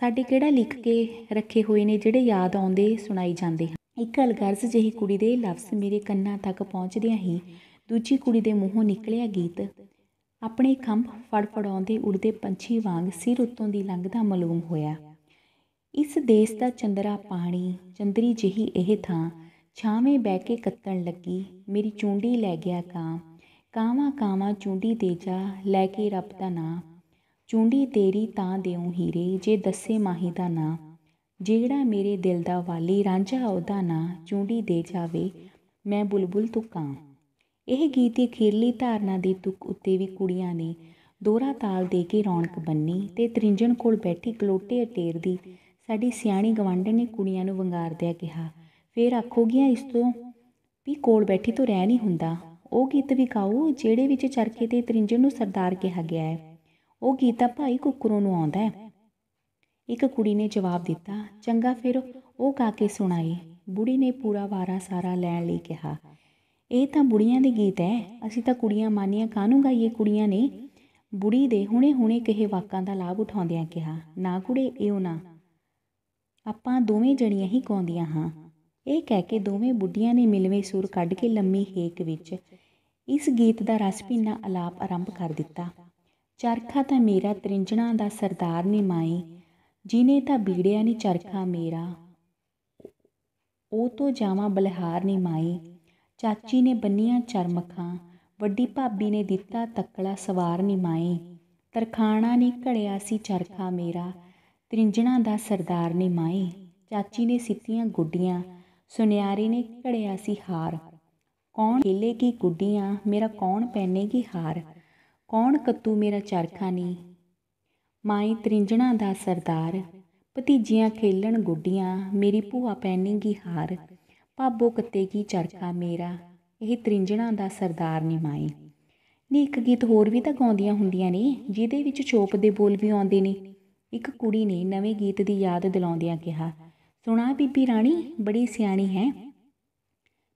ਸਾਡੇ ਕਿਹੜਾ ਲਿਖ ਕੇ ਰੱਖੇ ਹੋਏ ਨੇ ਜਿਹੜੇ ਯਾਦ ਆਉਂਦੇ ਸੁਣਾਈ ਜਾਂਦੇ ਹਨ ਇੱਕ ਅਲਗਰਜ਼ ਜਿਹੀ ਕੁੜੀ ਦੇ ਲਫ਼ਜ਼ ਮੇਰੇ ਕੰਨਾਂ ਤੱਕ ਪਹੁੰਚਦਿਆਂ ਹੀ ਦੂਜੀ ਕੁੜੀ ਦੇ ਮੂੰਹੋਂ ਨਿਕਲਿਆ ਗੀਤ ਆਪਣੇ ਖੰਭ ਫੜਫੜਾਉਂਦੇ ਉੜਦੇ ਪੰਛੀ ਵਾਂਗ ਸਿਰ ਉੱਤੋਂ ਦੀ ਲੰਘਦਾ ਮਲੂਮ ਹੋਇਆ ਇਸ ਦੇਸ਼ ਦਾ ਚੰਦਰਾ ਪਾਣੀ ਚੰਦਰੀ ਜਿਹੀ ਇਹ ਥਾਂ ਛਾਵੇਂ ਬਹਿ ਕੇ ਕੱਤਣ ਲੱਗੀ ਮੇਰੀ ਚੁੰਡੀ ਲੈ ਗਿਆ ਕਾਂ ਕਾਵਾ ਕਾਵਾ ਚੁੰਡੀ ਦੇ ਜਾ ਲੈ ਕੇ ਰੱਬ ਦਾ ਨਾਂ ਚੁੰਡੀ ਤੇਰੀ ਤਾਂ ਦੇਉ ਹੀਰੇ ਜੇ ਦੱਸੇ ਮਾਹੀ ਦਾ ਨਾਂ ਜਿਹੜਾ ਮੇਰੇ ਦਿਲ ਦਾ ਵਾਲੀ ਰਾਂਝਾ ਉਹਦਾ ਨਾਂ ਚੁੰਡੀ ਦੇ ਜਾਵੇ ਮੈਂ ਬੁਲਬੁਲ ਤੂੰ ਕਾਂ ਇਹ ਗੀਤ ਦੀ ਅਖੀਰਲੀ ਧਾਰਨਾ ਦੀ ਤੁਕ ਉੱਤੇ ਵੀ ਕੁੜੀਆਂ ਨੇ ਦੋਰਾ ਤਾਲ ਦੇ ਕੇ ਰੌਣਕ ਬੰਨੀ ਤੇ ਤ੍ਰਿੰਜਣ ਕੋਲ ਬੈਠੀ ਗਲੋਟੇ ਅਟੇਰ ਦੀ ਸਾਡੀ ਸਿਆਣੀ ਗਵਾਂਢਣ ਨੇ ਕੁੜੀਆਂ ਨੂੰ ਵੰਗਾਰਦਿਆ ਕਿਹਾ ਫੇਰ ਆਖੋਗੀਆਂ ਇਸ ਤੋਂ ਵੀ ਕੋਲ ਬੈਠੀ ਤੋਂ ਰਹਿ ਨਹੀਂ ਹੁੰਦਾ ਉਹ ਗੀਤ ਵੀ ਗਾਓ ਜਿਹੜੇ ਵਿੱਚ ਚਰਖੇ ਤੇ ਤ੍ਰਿੰਜਣ ਨੂੰ ਸਰਦਾਰ ਕਿਹਾ ਗਿਆ ਹੈ ਉਹ ਗੀਤ ਤਾਂ ਭਾਈ ਕੁੱਕਰੋਂ ਨੂੰ ਆਉਂਦਾ ਹੈ ਇੱਕ ਕੁੜੀ ਨੇ ਜਵਾਬ ਦਿੱਤਾ ਚੰਗਾ ਫਿਰ ਉਹ ਗਾ ਕੇ ਸੁਣਾਈ ਬੁੜੀ ਨੇ ਪੂਰਾ ਵਾਰਾ ਸਾਰਾ ਲੈਣ ਲਈ ਕਿਹਾ ਇਹ ਤਾਂ ਬੁੜੀਆਂ ਦੇ ਗੀਤ ਹੈ ਅਸੀਂ ਤਾਂ ਕੁੜੀਆਂ ਮਾਨੀਆਂ ਕਾਨੂੰ ਗਾਈਏ ਕੁੜੀਆਂ ਨੇ ਬੁੜੀ ਦੇ ਹੁਣੇ-ਹੁਣੇ ਕਹੇ ਵਾਕਾਂ ਦਾ ਲਾਭ ਉਠਾਉਂਦਿਆਂ ਕਿਹਾ ਨਾ ਕੁੜੇ ਇਉਂ ਨਾ ਆਪਾਂ ਦੋਵੇਂ ਜਣੀਆਂ ਹੀ ਗਾਉਂਦੀਆਂ ਹਾਂ ਇਹ ਕਹਿ ਕੇ ਦੋਵੇਂ ਬੁੱਢੀਆਂ ਨੇ ਮਿਲਵੇਂ ਸੁਰ ਕੱਢ ਕੇ ਲੰਮੀ ਹੇਕ ਵਿੱਚ ਇਸ ਗੀਤ ਦਾ ਰਸ ਪੀਣਾ ਆਲਾਪ ਆਰੰਭ ਕਰ ਦਿੱਤਾ ਚਰਖਾ ਤਾਂ ਮੇਰਾ ਤ੍ਰਿੰਜਣਾ ਦਾ ਸਰਦਾਰ ਨੇ ਮਾਈ ਜਿਨੇ ਤਾਂ ਬੀੜਿਆ ਨਹੀਂ ਚਰਖਾ ਮੇਰਾ ਉਹ ਤੋਂ ਜਾਵਾ ਬਲਹਾਰ ਨਹੀਂ ਮਾਈ ਚਾਚੀ ਨੇ ਬੰਨੀਆਂ ਚਰਮਖਾਂ ਵੱਡੀ ਭਾਬੀ ਨੇ ਦਿੱਤਾ ਤੱਕਲਾ ਸਵਾਰ ਨਿਮਾਏ ਤਰਖਾਣਾ ਨੇ ਘੜਿਆ ਸੀ ਚਰਖਾ ਮੇਰਾ ਤ੍ਰਿੰਜਣਾ ਦਾ ਸਰਦਾਰ ਨੇ ਚਾਚੀ ਨੇ ਸਿੱਤੀਆਂ ਗੁੱਡੀਆਂ ਸੁਨਿਆਰੀ ਨੇ ਘੜਿਆ ਸੀ ਹਾਰ ਕੌਣ ਕੀ ਗੁੱਡੀਆਂ ਮੇਰਾ ਕੌਣ ਪਹਿਨੇਗੀ ਹਾਰ ਕੌਣ ਕੱਤੂ ਮੇਰਾ ਚਰਖਾ ਨੀ ਮਾਈ ਤ੍ਰਿੰਜਣਾ ਦਾ ਸਰਦਾਰ ਭਤੀਜੀਆਂ ਖੇਲਣ ਗੁੱਡੀਆਂ ਮੇਰੀ ਭੂਆ ਪਹਿਨੇਗੀ ਹਾਰ ਭਾਬੋ ਕੀ ਚਰਖਾ ਮੇਰਾ ਇਹ ਤ੍ਰਿੰਜਣਾ ਦਾ ਸਰਦਾਰ ਨਿਮਾਈ ਨੀ ਇੱਕ ਗੀਤ ਹੋਰ ਵੀ ਤਾਂ ਗਾਉਂਦੀਆਂ ਹੁੰਦੀਆਂ ਨੇ ਜਿਹਦੇ ਵਿੱਚ ਚੋਪ ਦੇ ਬੋਲ ਵੀ ਆਉਂਦੇ ਨੇ ਇੱਕ ਕੁੜੀ ਨੇ ਨਵੇਂ ਗੀਤ ਦੀ ਯਾਦ ਦਿਲਾਉਂਦਿਆਂ ਕਿਹਾ ਸੁਣਾ ਬੀਬੀ ਰਾਣੀ ਬੜੀ ਸਿਆਣੀ ਹੈ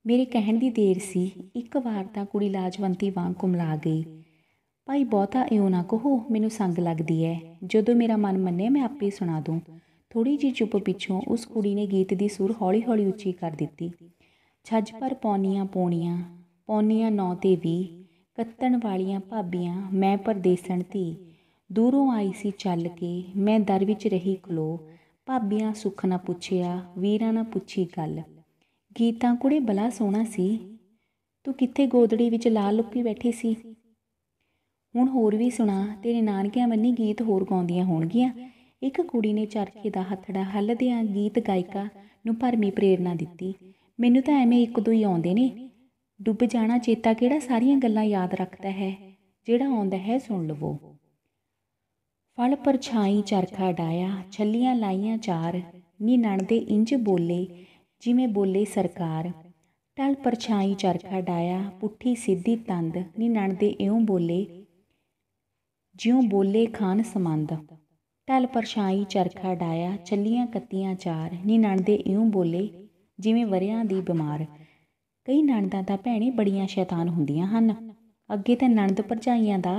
ਮੇਰੇ ਕਹਿਣ ਦੀ ਦੇਰ ਸੀ ਇੱਕ ਵਾਰ ਤਾਂ ਕੁੜੀ ਲਾਜਵੰਤੀ ਵਾਂਗ ਕੁਮਲਾ ਗਈ ਭਾਈ ਬਹੁਤਾ ਇਉਂ ਨਾ ਕਹੋ ਮੈਨੂੰ ਸੰਗ ਲੱਗਦੀ ਹੈ ਜਦੋਂ ਮੇਰਾ ਮਨ ਮੰਨੇ ਮੈਂ ਆਪੇ ਸੁਣਾ ਦੂੰ ਥੋੜੀ ਜੀ ਚੁੱਪ ਪਿੱਛੋਂ ਉਸ ਕੁੜੀ ਨੇ ਗੀਤ ਦੀ ਸੁਰ ਹੌਲੀ-ਹੌਲੀ ਉੱਚੀ ਕਰ ਦਿੱਤੀ ਛੱਜ ਪਰ ਪੌਨੀਆਂ ਪੌਣੀਆਂ ਪੌਨੀਆਂ ਨੌ ਤੇ 20 ਕੱਤਣ ਵਾਲੀਆਂ ਭਾਬੀਆਂ ਮੈਂ ਪਰਦੇਸਣ ਧੀ ਦੂਰੋਂ ਆਈ ਸੀ ਚੱਲ ਕੇ ਮੈਂ ਦਰ ਵਿੱਚ ਰਹੀ ਖਲੋ ਭਾਬੀਆਂ ਸੁੱਖ ਨਾ ਪੁੱਛਿਆ ਵੀਰਾਂ ਨਾ ਪੁੱਛੀ ਗੱਲ ਗੀਤਾਂ ਕੁੜੇ ਬਲਾ ਸੋਹਣਾ ਸੀ ਤੂੰ ਕਿੱਥੇ ਗੋਦੜੀ ਵਿੱਚ ਲਾਲ ਲੁੱਕੀ ਬੈਠੀ ਸੀ ਹੁਣ ਹੋਰ ਵੀ ਸੁਣਾ ਤੇਰੇ ਨਾਨਕਿਆਂ ਮੰਨੀ ਗੀਤ ਹੋਰ ਗਾਉਂਦੀਆਂ ਹੋਣਗੀਆਂ ਇੱਕ ਕੁੜੀ ਨੇ ਚਰਖੇ ਦਾ ਹੱਥੜਾ ਹੱਲਦਿਆਂ ਗੀਤ ਗਾਇਕਾ ਨੂੰ ਭਰਮੀ ਪ੍ਰੇਰਣਾ ਦਿੱਤੀ ਮੈਨੂੰ ਤਾਂ ਐਵੇਂ ਇੱਕ ਦੋ ਹੀ ਆਉਂਦੇ ਨੇ ਡੁੱਬ ਜਾਣਾ ਚੇਤਾ ਕਿਹੜਾ ਸਾਰੀਆਂ ਗੱਲਾਂ ਯਾਦ ਰੱਖਦਾ ਹੈ ਜਿਹੜਾ ਆਉਂਦਾ ਹੈ ਸੁਣ ਲਵੋ ਫਲ ਪਰਛਾਈ ਚਰਖਾ ਡਾਇਆ ਛੱਲੀਆਂ ਲਾਈਆਂ ਚਾਰ ਨੀ ਨਣਦੇ ਇੰਜ ਬੋਲੇ ਜਿਵੇਂ ਬੋਲੇ ਸਰਕਾਰ ਟਲ ਪਰਛਾਈ ਚਰਖਾ ਡਾਇਆ ਪੁੱਠੀ ਸਿੱਧੀ ਤੰਦ ਨੀ ਨਣਦੇ ਇਉਂ ਬੋਲੇ ਜਿਉਂ ਬੋਲੇ ਖਾਨ ਸਮੰਦ ਟਲ ਪਰਛਾਈ ਚਰਖਾ ਡਾਇਆ ਚੱਲੀਆਂ ਕੱਤੀਆਂ ਚਾਰ ਨੀ ਨਣਦੇ ਇਉਂ ਬੋਲੇ ਜਿਵੇਂ ਵਰਿਆਂ ਦੀ ਬਿਮਾਰ ਕਈ ਨਣਦਾਂ ਤਾਂ ਭੈਣੇ ਬੜੀਆਂ ਸ਼ੈਤਾਨ ਹੁੰਦੀਆਂ ਹਨ ਅੱਗੇ ਤਾਂ ਨਣਦ ਪਰਛਾਈਆਂ ਦਾ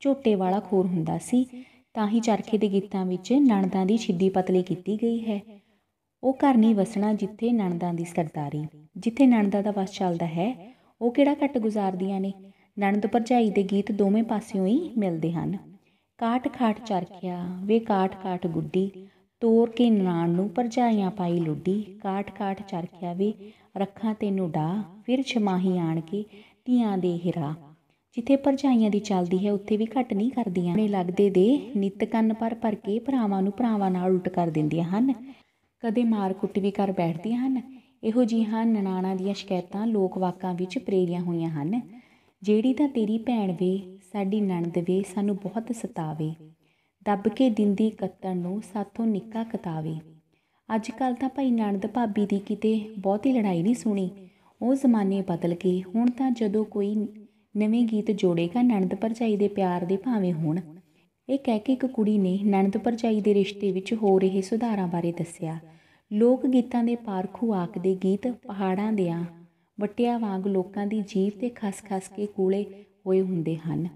ਝੋਟੇ ਵਾਲਾ ਖੋਰ ਹੁੰਦਾ ਸੀ ਤਾਂ ਹੀ ਚਰਖੇ ਦੇ ਗੀਤਾਂ ਵਿੱਚ ਨਣਦਾਂ ਦੀ ਛਿੱਦੀ ਪਤਲੀ ਕੀਤੀ ਗਈ ਹੈ ਉਹ ਘਰ ਨਹੀਂ ਵਸਣਾ ਜਿੱਥੇ ਨਣਦਾਂ ਦੀ ਸਰਦਾਰੀ ਜਿੱਥੇ ਨਣਦਾਂ ਦਾ ਵਸ ਚੱਲਦਾ ਹੈ ਉਹ ਕਿਹੜਾ ਘਟ ਗੁਜ਼ਾਰਦੀਆਂ ਨੇ ਨਣਦ ਪਰਝਾਈ ਦੇ ਗੀਤ ਦੋਵੇਂ ਪਾਸਿਓਂ ਹੀ ਮਿਲਦੇ ਹਨ ਕਾਟ ਖਾਟ ਚਰਖਿਆ ਵੇ ਕਾਟ ਕਾਟ ਗੁੱਡੀ ਤੋਰ ਕੇ ਨਾਣ ਨੂੰ ਪਰਜਾਈਆਂ ਪਾਈ ਲੁੱਡੀ ਕਾਟ ਕਾਟ ਚਰਖਿਆ ਵੇ ਰੱਖਾਂ ਤੈਨੂੰ ਡਾ ਫਿਰ ਛਮਾਹੀ ਆਣ ਕੇ ਧੀਆਂ ਦੇ ਹਿਰਾ ਜਿੱਥੇ ਪਰਜਾਈਆਂ ਦੀ ਚੱਲਦੀ ਹੈ ਉੱਥੇ ਵੀ ਘਟ ਨਹੀਂ ਕਰਦੀਆਂ ਨੇ ਲੱਗਦੇ ਦੇ ਨਿੱਤ ਕੰਨ ਪਰ ਭਰ ਕੇ ਭਰਾਵਾਂ ਨੂੰ ਭਰਾਵਾਂ ਨਾਲ ਉਲਟ ਕਰ ਦਿੰਦੀਆਂ ਹਨ ਕਦੇ ਮਾਰ ਕੁੱਟ ਵੀ ਕਰ ਬੈਠਦੀਆਂ ਹਨ ਇਹੋ ਹਨ ਨਨਾਣਾ ਦੀਆਂ ਸ਼ਿਕਾਇਤਾਂ ਲੋਕ ਵਾਕਾਂ ਵਿੱਚ ਪ੍ਰੇਰੀਆਂ ਹੋਈਆਂ ਹਨ ਜਿਹੜੀ ਤਾਂ ਤੇਰੀ ਭੈਣ ਵੇ ਸਾਡੀ ਨਣਦ ਵੇ ਸਾਨੂੰ ਬਹੁਤ ਸਤਾਵੇ ਦੱਬ ਕੇ ਦਿੰਦੀ ਕੱਤਣ ਨੂੰ ਸਾਥੋਂ ਨਿੱਕਾ ਕਤਾਵੇ ਅੱਜ ਕੱਲ ਤਾਂ ਭਾਈ ਨਣਦ ਭਾਬੀ ਦੀ ਕਿਤੇ ਬਹੁਤੀ ਲੜਾਈ ਨਹੀਂ ਸੁਣੀ ਉਹ ਜ਼ਮਾਨੇ ਬਦਲ ਗਏ ਹੁਣ ਤਾਂ ਜਦੋਂ ਕੋਈ ਨਵੇਂ ਗੀਤ ਜੋੜੇਗਾ ਨਣਦ ਪਰਚਾਈ ਦੇ ਪਿਆਰ ਦੇ ਭਾਵੇਂ ਹੋਣ ਇਹ ਕਹਿ ਕੇ ਇੱਕ ਕੁੜੀ ਨੇ ਨਣਦ ਪਰਚਾਈ ਦੇ ਰਿਸ਼ਤੇ ਵਿੱਚ ਹੋ ਰਹੇ ਸੁਧਾਰਾਂ ਬਾਰੇ ਦੱਸਿਆ ਲੋਕ ਗੀਤਾਂ ਦੇ ਪਾਰਖੂ ਆਕ ਦੇ ਗੀਤ ਪਹਾੜਾਂ ਦੇ ਆ ਵਟਿਆ ਵਾਂਗ ਲੋਕਾਂ ਦੀ ਜੀਵ ਤੇ ਖਸ-ਖਸ ਕੇ ਕੂਲੇ ਹੋਏ ਹੁੰਦੇ ਹਨ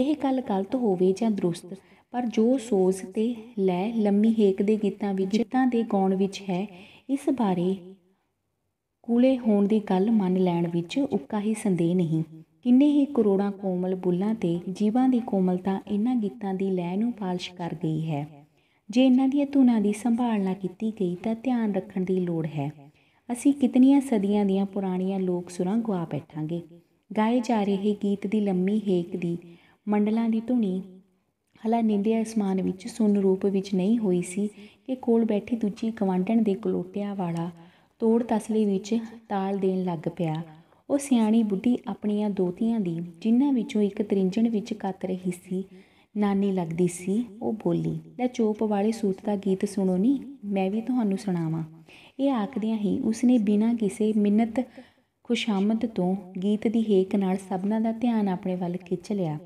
ਇਹ ਗੱਲ ਗਲਤ ਹੋਵੇ ਜਾਂ ਦਰੁਸਤ ਪਰ ਜੋ ਸੋਜ਼ ਤੇ ਲੈ ਲੰਮੀ ਹੇਕ ਦੇ ਗੀਤਾਂ ਵਿੱਚ ਗੀਤਾਂ ਦੇ ਗਾਉਣ ਵਿੱਚ ਹੈ ਇਸ ਬਾਰੇ ਕੂਲੇ ਹੋਣ ਦੀ ਗੱਲ ਮੰਨ ਲੈਣ ਵਿੱਚ ਉੱਕਾ ਹੀ ਸੰਦੇਹ ਨਹੀਂ ਕਿੰਨੇ ਹੀ ਕਰੋੜਾਂ ਕੋਮਲ ਬੁੱਲਾਂ ਤੇ ਜੀਵਾਂ ਦੀ ਕੋਮਲਤਾ ਇਹਨਾਂ ਗੀਤਾਂ ਦੀ ਲੈ ਨੂੰ ਪਾਲਿਸ਼ ਕਰ ਗਈ ਹੈ ਜੇ ਇਹਨਾਂ ਦੀਆਂ ਧੁਨਾਂ ਦੀ ਸੰਭਾਲ ਨਾ ਕੀਤੀ ਗਈ ਤਾਂ ਧਿਆਨ ਰੱਖਣ ਦੀ ਲੋੜ ਹੈ ਅਸੀਂ ਕਿਤਨੀਆਂ ਸਦੀਆਂ ਦੀਆਂ ਪੁਰਾਣੀਆਂ ਲੋਕ ਸੁਰਾਂ ਗਵਾ ਬੈਠਾਂਗੇ ਗਾਏ ਜਾ ਰਹੇ ਗੀਤ ਦੀ ਲੰਮੀ ਹੇਕ ਦੀ ਮੰਡਲਾਂ ਦੀ ਧੁਨੀ ਹਲਾ ਨਿੰਦੇ ਅਸਮਾਨ ਵਿੱਚ ਸੁਨ ਰੂਪ ਵਿੱਚ ਨਹੀਂ ਹੋਈ ਸੀ ਕਿ ਕੋਲ ਬੈਠੀ ਦੂਜੀ ਗਵਾਂਢਣ ਦੇ ਕਲੋਟਿਆਂ ਵਾਲਾ ਤੋੜ ਤਸਲੀ ਵਿੱਚ ਤਾਲ ਦੇਣ ਲੱਗ ਪਿਆ ਉਹ ਸਿਆਣੀ ਬੁੱਢੀ ਆਪਣੀਆਂ ਦੋਤੀਆਂ ਦੀ ਜਿਨ੍ਹਾਂ ਵਿੱਚੋਂ ਇੱਕ ਤ੍ਰਿੰਜਣ ਵਿੱਚ ਕੱਤ ਰਹੀ ਸੀ ਨਾਨੀ ਲੱਗਦੀ ਸੀ ਉਹ ਬੋਲੀ ਲੈ ਚੋਪ ਵਾਲੇ ਸੂਤ ਦਾ ਗੀਤ ਸੁਣੋ ਨੀ ਮੈਂ ਵੀ ਤੁਹਾਨੂੰ ਸੁਣਾਵਾਂ ਇਹ ਆਖਦਿਆਂ ਹੀ ਉਸਨੇ ਬਿਨਾਂ ਕਿਸੇ ਮਿੰਨਤ ਖੁਸ਼ਾਮਦ ਤੋਂ ਗੀਤ ਦੀ ਹੇਕ ਨਾਲ ਸਭਨਾਂ ਦਾ ਧਿਆਨ ਆਪਣੇ ਵੱਲ ਖਿੱਚ ਲਿਆ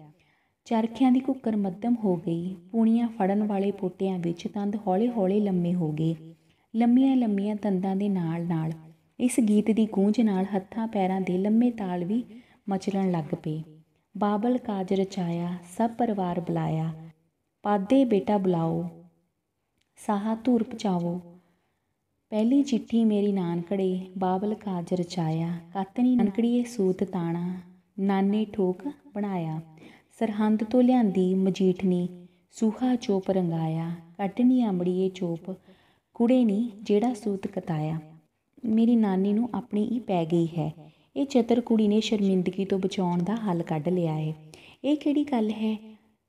ਚਰਖਿਆਂ ਦੀ ਕੁੱਕਰ ਮੱਧਮ ਹੋ ਗਈ ਪੂਣੀਆਂ ਫੜਨ ਵਾਲੇ ਪੋਟਿਆਂ ਵਿੱਚ ਤੰਦ ਹੌਲੇ-ਹੌਲੇ ਲੰਮੇ ਹੋ ਗਏ ਲੰਮੀਆਂ-ਲੰਮੀਆਂ ਤੰਦਾਂ ਦੇ ਨਾਲ-ਨਾਲ ਇਸ ਗੀਤ ਦੀ ਗੂੰਜ ਨਾਲ ਹੱਥਾਂ ਪੈਰਾਂ ਦੇ ਲੰਮੇ ਤਾਲ ਵੀ ਮਚਲਣ ਲੱਗ ਪਏ ਬਾਬਲ ਕਾਜ ਰਚਾਇਆ ਸਭ ਪਰਿਵਾਰ ਬੁਲਾਇਆ ਪਾਦੇ ਬੇਟਾ ਬੁਲਾਓ ਸਾਹਾ ਧੂਰ ਪਚਾਓ ਪਹਿਲੀ ਚਿੱਠੀ ਮੇਰੀ ਨਾਨਕੜੇ ਬਾਬਲ ਕਾਜ ਰਚਾਇਆ ਕਾਤਨੀ ਨਾਨਕੜੀਏ ਸੂਤ ਤਾਣਾ ਨਾਨੇ ਠੋਕ ਬਣਾਇਆ ਸਰਹੰਦ ਤੋਂ ਲਿਆਂਦੀ ਮਜੀਠਨੀ ਸੂਹਾ ਚੋਪ ਰੰਗਾਇਆ ਕੱਟਨੀ ਅੰਬੜੀਏ ਚੋਪ ਕੁੜੇ ਨੀ ਜਿਹੜਾ ਸੂਤ ਕਤਾਇਆ ਮੇਰੀ ਨਾਨੀ ਨੂੰ ਆਪਣੀ ਹੀ ਪੈ ਗਈ ਹੈ ਇਹ ਚਤਰ ਕੁੜੀ ਨੇ ਸ਼ਰਮਿੰਦਗੀ ਤੋਂ ਬਚਾਉਣ ਦਾ ਹੱਲ ਕੱਢ ਲਿਆ ਏ ਇਹ ਕਿਹੜੀ ਗੱਲ ਹੈ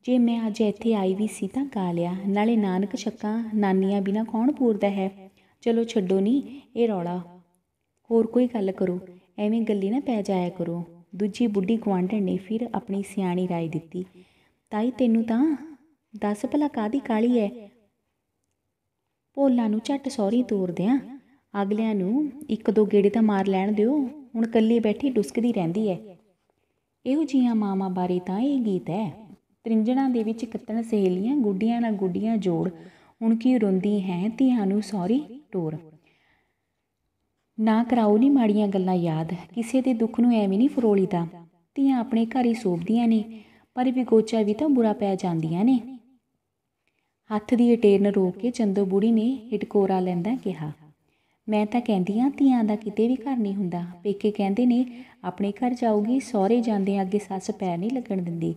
ਜੇ ਮੈਂ ਅੱਜ ਇੱਥੇ ਆਈ ਵੀ ਸੀ ਤਾਂ ਕਾ ਲਿਆ ਨਾਲੇ ਨਾਨਕ ਛੱਕਾਂ ਨਾਨੀਆਂ ਬਿਨਾ ਕੌਣ ਪੂਰਦਾ ਹੈ ਚਲੋ ਛੱਡੋ ਨਹੀਂ ਇਹ ਰੌਲਾ ਹੋਰ ਕੋਈ ਗੱਲ ਕਰੋ ਐਵੇਂ ਗੱਲੀ ਨਾ ਪੈ ਜਾਇਆ ਕਰੋ ਦੂਜੀ ਬੁੱਢੀ ਗਵਾਂਢਣ ਨੇ ਫਿਰ ਆਪਣੀ ਸਿਆਣੀ رائے ਦਿੱਤੀ ਤਾਈ ਤੈਨੂੰ ਤਾਂ ਦੱਸ ਭਲਾ ਕਾਦੀ ਕਾਲੀ ਐ ਭੋਲਾ ਨੂੰ ਛੱਟ ਸੌਰੀ ਤੋਰ ਦਿਆਂ ਅਗਲਿਆਂ ਨੂੰ ਇੱਕ ਦੋ ਗੇੜੇ ਤਾਂ ਮਾਰ ਲੈਣ ਦਿਓ ਹੁਣ ਕੱਲੀ ਬੈਠੀ ਡੁਸਕਦੀ ਰਹਿੰਦੀ ਐ ਇਹੋ ਜੀਆਂ ਮਾਮਾ ਬਾਰੇ ਤਾਂ ਇਹ ਗੀਤ ਐ ਤ੍ਰਿੰਜਣਾ ਦੇ ਵਿੱਚ ਕੱਤਣ ਸਹੇਲੀਆਂ ਗੁੱਡੀਆਂ ਨਾਲ ਗੁੱਡੀਆਂ ਜੋੜ ਹੁਣ ਕੀ ਰੋਂਦੀ ਹੈ ਧੀਆਂ ਨੂੰ ਸੌਰੀ ਟੋਰ ਨਾ ਕਰਾਉ ਨਹੀਂ ਮਾੜੀਆਂ ਗੱਲਾਂ ਯਾਦ ਕਿਸੇ ਦੇ ਦੁੱਖ ਨੂੰ ਐਵੇਂ ਨਹੀਂ ਫਰੋਲੀਦਾ ਧੀਆਂ ਆਪਣੇ ਘਰ ਹੀ ਸੋਭਦੀਆਂ ਨੇ ਪਰ ਵੀ ਗੋਚਾ ਵੀ ਤਾਂ ਬੁਰਾ ਪੈ ਜਾਂਦੀਆਂ ਨੇ ਹੱਥ ਦੀ ਅਟੇਰਨ ਰੋਕ ਕੇ ਚੰਦੋ ਬੁੜੀ ਨੇ ਹਿਟਕੋਰਾ ਲੈਂਦਾ ਕਿਹਾ ਮੈਂ ਤਾਂ ਕਹਿੰਦੀ ਆ ਧੀਆਂ ਦਾ ਕਿਤੇ ਵੀ ਘਰ ਨਹੀਂ ਹੁੰਦਾ ਪੇਕੇ ਕਹਿੰਦੇ ਨੇ ਆਪਣੇ ਘਰ ਜਾਊਗੀ ਸਹੁਰੇ ਜਾਂਦੇ ਅੱਗੇ ਸੱਸ ਪੈ ਨਹੀਂ ਲੱਗਣ ਦਿੰਦੀ